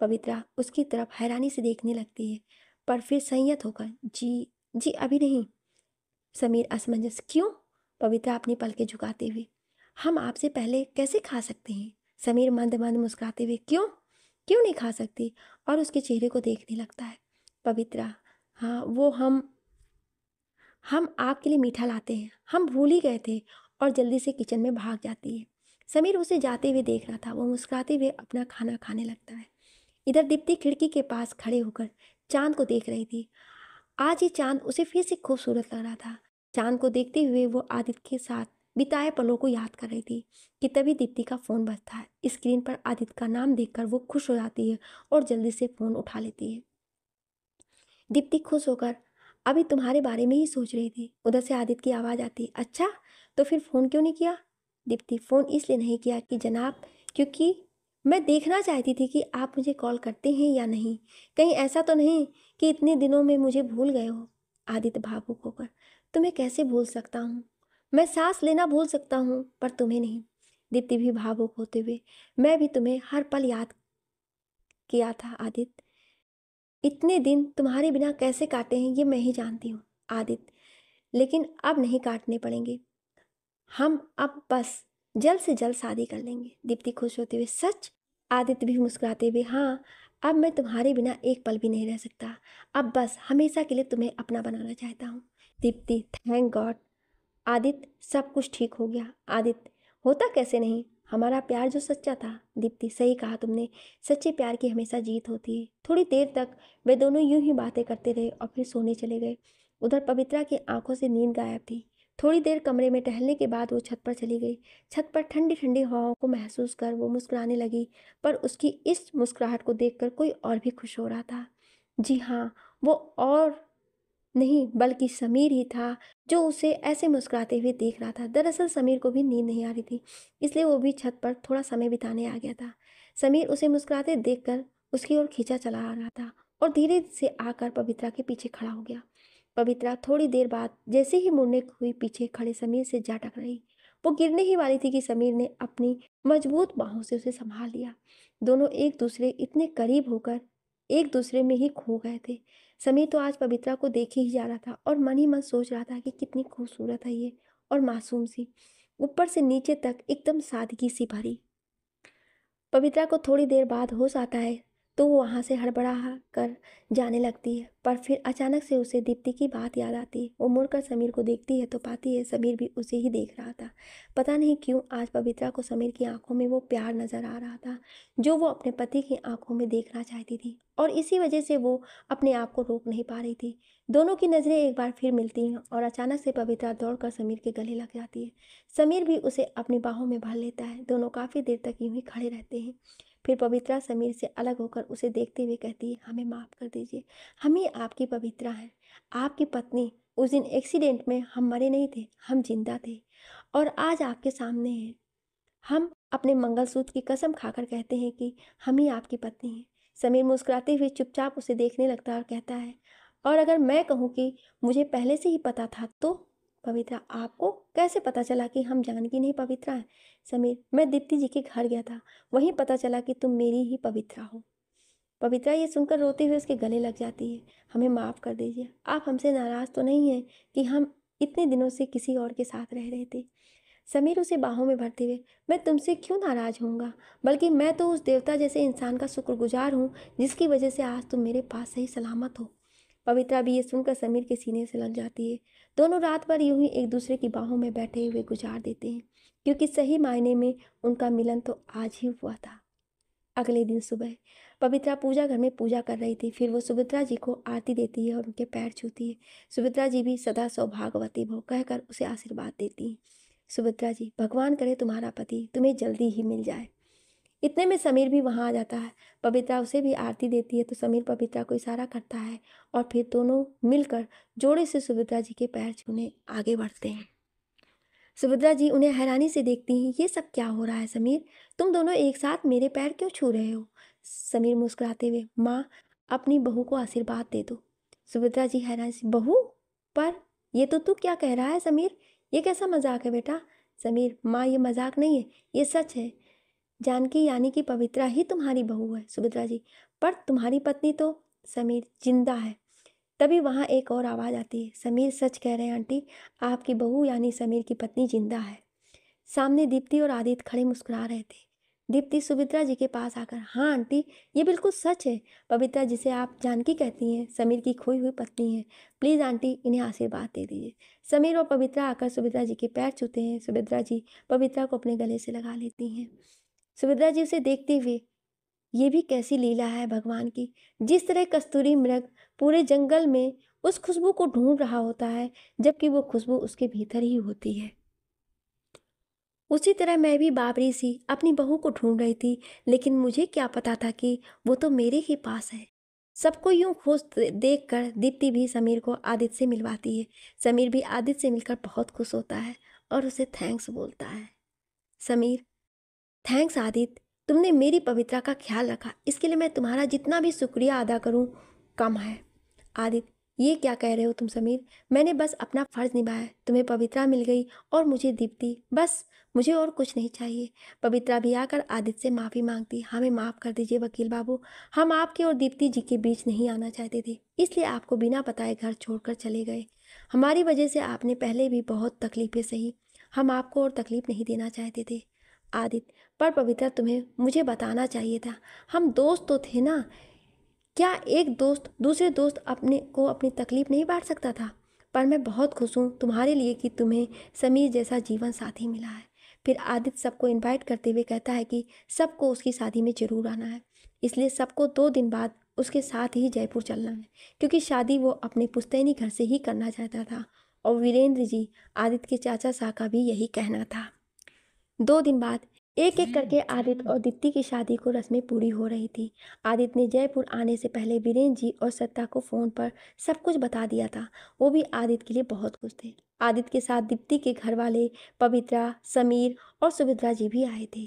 पवित्रा उसकी तरफ हैरानी से देखने लगती है पर फिर संयत होकर जी जी अभी नहीं समीर असमंजस क्यों पवित्रा अपनी पलके झुकाते हुए हम आपसे पहले कैसे खा सकते हैं समीर मंद मंद मुस्कुराते हुए क्यों क्यों नहीं खा सकती और उसके चेहरे को देखने लगता है पवित्रा हाँ वो हम हम आपके लिए मीठा लाते हैं हम भूल ही गए थे और जल्दी से किचन में भाग जाती है समीर उसे जाते हुए देख रहा था वो मुस्कुराते हुए अपना खाना खाने लगता है इधर दीप्ति खिड़की के पास खड़े होकर चांद को देख रही थी आज ये चांद उसे फिर से खूबसूरत लग रहा था चांद को देखते हुए वो आदित्य के साथ बिताए पलों को याद कर रही थी कि तभी दीप्ति का फ़ोन बजता है स्क्रीन पर आदित्य का नाम देखकर वो खुश हो जाती है और जल्दी से फ़ोन उठा लेती है दीप्ति खुश होकर अभी तुम्हारे बारे में ही सोच रही थी उधर से आदित्य की आवाज़ आती है अच्छा तो फिर फ़ोन क्यों नहीं किया दीप्ति फ़ोन इसलिए नहीं किया कि जनाब क्योंकि मैं देखना चाहती थी कि आप मुझे कॉल करते हैं या नहीं कहीं ऐसा तो नहीं कि इतने दिनों में मुझे भूल गए हो आदित्य भावुक होकर तुम्हें कैसे भूल सकता हूँ मैं सांस लेना भूल सकता हूँ पर तुम्हें नहीं दीप्ति भी भावुक होते हुए मैं भी तुम्हें हर पल याद किया था आदित्य इतने दिन तुम्हारे बिना कैसे काटे हैं ये मैं ही जानती हूँ आदित्य लेकिन अब नहीं काटने पड़ेंगे हम अब बस जल्द से जल्द शादी कर लेंगे दीप्ति खुश होते हुए सच आदित्य भी मुस्कुराते हुए हाँ अब मैं तुम्हारे बिना एक पल भी नहीं रह सकता अब बस हमेशा के लिए तुम्हें अपना बनाना चाहता हूँ दीप्ति थैंक गॉड आदित्य सब कुछ ठीक हो गया आदित्य होता कैसे नहीं हमारा प्यार जो सच्चा था दीप्ति सही कहा तुमने सच्चे प्यार की हमेशा जीत होती है थोड़ी देर तक वे दोनों यूं ही बातें करते रहे और फिर सोने चले गए उधर पवित्रा की आंखों से नींद गायब थी थोड़ी देर कमरे में टहलने के बाद वो छत पर चली गई छत पर ठंडी ठंडी हवाओं को महसूस कर वो मुस्कुराने लगी पर उसकी इस मुस्कुराहट को देखकर कोई और भी खुश हो रहा था जी हाँ वो और नहीं बल्कि समीर ही था जो उसे ऐसे मुस्कुराते हुए देख रहा था दरअसल समीर को भी नींद नहीं आ रही थी इसलिए वो भी छत पर थोड़ा समय बिताने आ गया था समीर उसे मुस्कुराते देखकर उसकी ओर खींचा चला आ रहा था और धीरे से आकर पवित्रा के पीछे खड़ा हो गया पवित्रा थोड़ी देर बाद जैसे ही मुड़ने हुई पीछे खड़े समीर से जा टक रही वो गिरने ही वाली थी कि समीर ने अपनी मजबूत बाहों से उसे संभाल लिया दोनों एक दूसरे इतने करीब होकर एक दूसरे में ही खो गए थे समीर तो आज पवित्रा को देखे ही जा रहा था और मन ही मन सोच रहा था कि कितनी खूबसूरत है ये और मासूम सी ऊपर से नीचे तक एकदम सादगी सी भरी पवित्रा को थोड़ी देर बाद होश आता है तो वो वहाँ से हड़बड़ा कर जाने लगती है पर फिर अचानक से उसे दीप्ति की बात याद आती है वो मुड़कर समीर को देखती है तो पाती है समीर भी उसे ही देख रहा था पता नहीं क्यों आज पवित्रा को समीर की आंखों में वो प्यार नज़र आ रहा था जो वो अपने पति की आंखों में देखना चाहती थी और इसी वजह से वो अपने आप को रोक नहीं पा रही थी दोनों की नज़रें एक बार फिर मिलती हैं और अचानक से पवित्रा दौड़कर समीर के गले लग जाती है समीर भी उसे अपनी बाहों में भर लेता है दोनों काफ़ी देर तक यूं ही खड़े रहते हैं फिर पवित्रा समीर से अलग होकर उसे देखते हुए कहती है हमें माफ़ कर दीजिए हम ही आपकी पवित्रा हैं आपकी पत्नी उस दिन एक्सीडेंट में हम मरे नहीं थे हम जिंदा थे और आज आपके सामने हैं हम अपने मंगलसूत्र की कसम खाकर कहते हैं कि हम ही आपकी पत्नी हैं समीर मुस्कुराते हुए चुपचाप उसे देखने लगता है और कहता है और अगर मैं कहूँ कि मुझे पहले से ही पता था तो पवित्रा आपको कैसे पता चला कि हम जानकी नहीं पवित्रा हैं समीर मैं दीप्ति जी के घर गया था वहीं पता चला कि तुम मेरी ही पवित्रा हो पवित्रा ये सुनकर रोते हुए उसके गले लग जाती है हमें माफ़ कर दीजिए आप हमसे नाराज़ तो नहीं हैं कि हम इतने दिनों से किसी और के साथ रह रहे थे समीर उसे बाहों में भरते हुए मैं तुमसे क्यों नाराज़ होऊंगा बल्कि मैं तो उस देवता जैसे इंसान का शुक्रगुजार हूँ जिसकी वजह से आज तुम मेरे पास सही सलामत हो पवित्रा भी ये सुनकर समीर के सीने से लग जाती है दोनों रात भर यूं ही एक दूसरे की बाहों में बैठे हुए गुजार देते हैं क्योंकि सही मायने में उनका मिलन तो आज ही हुआ था अगले दिन सुबह पवित्रा पूजा घर में पूजा कर रही थी फिर वो सुभित्रा जी को आरती देती है और उनके पैर छूती है सुभित्रा जी भी सदा सौभागवती भो कहकर उसे आशीर्वाद देती हैं सुभित्रा जी भगवान करे तुम्हारा पति तुम्हें जल्दी ही मिल जाए इतने में समीर भी वहाँ आ जाता है पवित्रा उसे भी आरती देती है तो समीर पवित्रा को इशारा करता है और फिर दोनों मिलकर जोड़े से सुभद्रा जी के पैर छूने आगे बढ़ते हैं सुभद्रा जी उन्हें हैरानी से देखती हैं ये सब क्या हो रहा है समीर तुम दोनों एक साथ मेरे पैर क्यों छू रहे हो समीर मुस्कुराते हुए माँ अपनी बहू को आशीर्वाद दे दो सुभद्रा जी हैरानी से बहू पर ये तो तू क्या कह रहा है समीर ये कैसा मजाक है बेटा समीर माँ ये मजाक नहीं है ये सच है जानकी यानी कि पवित्रा ही तुम्हारी बहू है सुभद्रा जी पर तुम्हारी पत्नी तो समीर जिंदा है तभी वहाँ एक और आवाज़ आती है समीर सच कह रहे हैं आंटी आपकी बहू यानी समीर की पत्नी जिंदा है सामने दीप्ति और आदित्य खड़े मुस्कुरा रहे थे दीप्ति सुभद्रा जी के पास आकर हाँ आंटी ये बिल्कुल सच है पवित्रा जिसे आप जानकी कहती हैं समीर की खोई हुई पत्नी है प्लीज़ आंटी इन्हें आशीर्वाद दे दीजिए समीर और पवित्रा आकर सुभद्रा जी के पैर छूते हैं सुभद्रा जी पवित्रा को अपने गले से लगा लेती हैं सुभद्रा जी उसे देखते हुए ये भी कैसी लीला है भगवान की जिस तरह कस्तूरी मृग पूरे जंगल में उस खुशबू को ढूंढ रहा होता है जबकि वो खुशबू उसके भीतर ही होती है उसी तरह मैं भी बाबरी सी अपनी बहू को ढूंढ रही थी लेकिन मुझे क्या पता था कि वो तो मेरे ही पास है सबको यूं खुश देख कर दीप्ति भी समीर को आदित्य से मिलवाती है समीर भी आदित्य से मिलकर बहुत खुश होता है और उसे थैंक्स बोलता है समीर थैंक्स आदित्य तुमने मेरी पवित्रा का ख्याल रखा इसके लिए मैं तुम्हारा जितना भी शुक्रिया अदा करूँ कम है आदित्य ये क्या कह रहे हो तुम समीर मैंने बस अपना फ़र्ज़ निभाया तुम्हें पवित्रा मिल गई और मुझे दीप्ति बस मुझे और कुछ नहीं चाहिए पवित्रा भी आकर आदित्य से माफ़ी मांगती हमें माफ़ कर दीजिए वकील बाबू हम आपके और दीप्ति जी के बीच नहीं आना चाहते थे इसलिए आपको बिना बताए घर छोड़कर चले गए हमारी वजह से आपने पहले भी बहुत तकलीफ़ें सही हम आपको और तकलीफ़ नहीं देना चाहते थे आदित्य पर पवित्रा तुम्हें मुझे बताना चाहिए था हम दोस्त तो थे ना क्या एक दोस्त दूसरे दोस्त अपने को अपनी तकलीफ नहीं बांट सकता था पर मैं बहुत खुश हूँ तुम्हारे लिए कि तुम्हें समीर जैसा जीवन साथी मिला है फिर आदित्य सबको इनवाइट करते हुए कहता है कि सबको उसकी शादी में जरूर आना है इसलिए सबको दो दिन बाद उसके साथ ही जयपुर चलना है क्योंकि शादी वो अपने पुस्तैनी घर से ही करना चाहता था और वीरेंद्र जी आदित्य के चाचा साह का भी यही कहना था दो दिन बाद एक एक करके आदित्य और दित्ती की शादी को रस्में पूरी हो रही थी आदित्य ने जयपुर आने से पहले वीरेंद्र जी और सत्ता को फ़ोन पर सब कुछ बता दिया था वो भी आदित्य के लिए बहुत खुश थे आदित्य के साथ दीप्ति के घर वाले पवित्रा समीर और सुभद्रा जी भी आए थे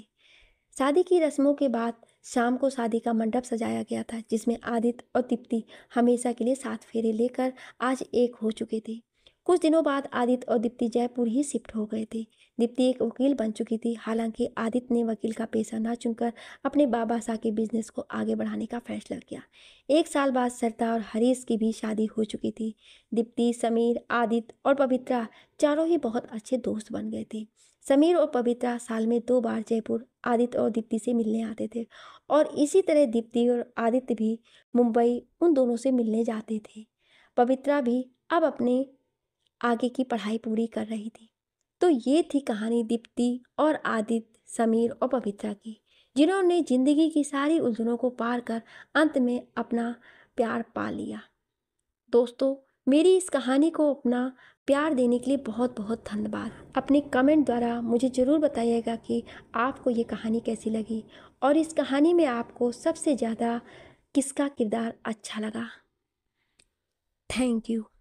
शादी की रस्मों के बाद शाम को शादी का मंडप सजाया गया था जिसमें आदित्य और दीप्ति हमेशा के लिए साथ फेरे लेकर आज एक हो चुके थे कुछ दिनों बाद आदित्य और दीप्ति जयपुर ही शिफ्ट हो गए थे दीप्ति एक वकील बन चुकी थी हालांकि आदित्य ने वकील का पैसा ना चुनकर अपने बाबा शाह के बिजनेस को आगे बढ़ाने का फैसला किया एक साल बाद सरता और हरीश की भी शादी हो चुकी थी दीप्ति समीर आदित्य और पवित्रा चारों ही बहुत अच्छे दोस्त बन गए थे समीर और पवित्रा साल में दो बार जयपुर आदित्य और दीप्ति से मिलने आते थे और इसी तरह दीप्ति और आदित्य भी मुंबई उन दोनों से मिलने जाते थे पवित्रा भी अब अपने आगे की पढ़ाई पूरी कर रही थी तो ये थी कहानी दीप्ति और आदित्य समीर और पवित्रा की जिन्होंने ज़िंदगी की सारी उलझनों को पार कर अंत में अपना प्यार पा लिया दोस्तों मेरी इस कहानी को अपना प्यार देने के लिए बहुत बहुत धन्यवाद अपने कमेंट द्वारा मुझे ज़रूर बताइएगा कि आपको ये कहानी कैसी लगी और इस कहानी में आपको सबसे ज़्यादा किसका किरदार अच्छा लगा थैंक यू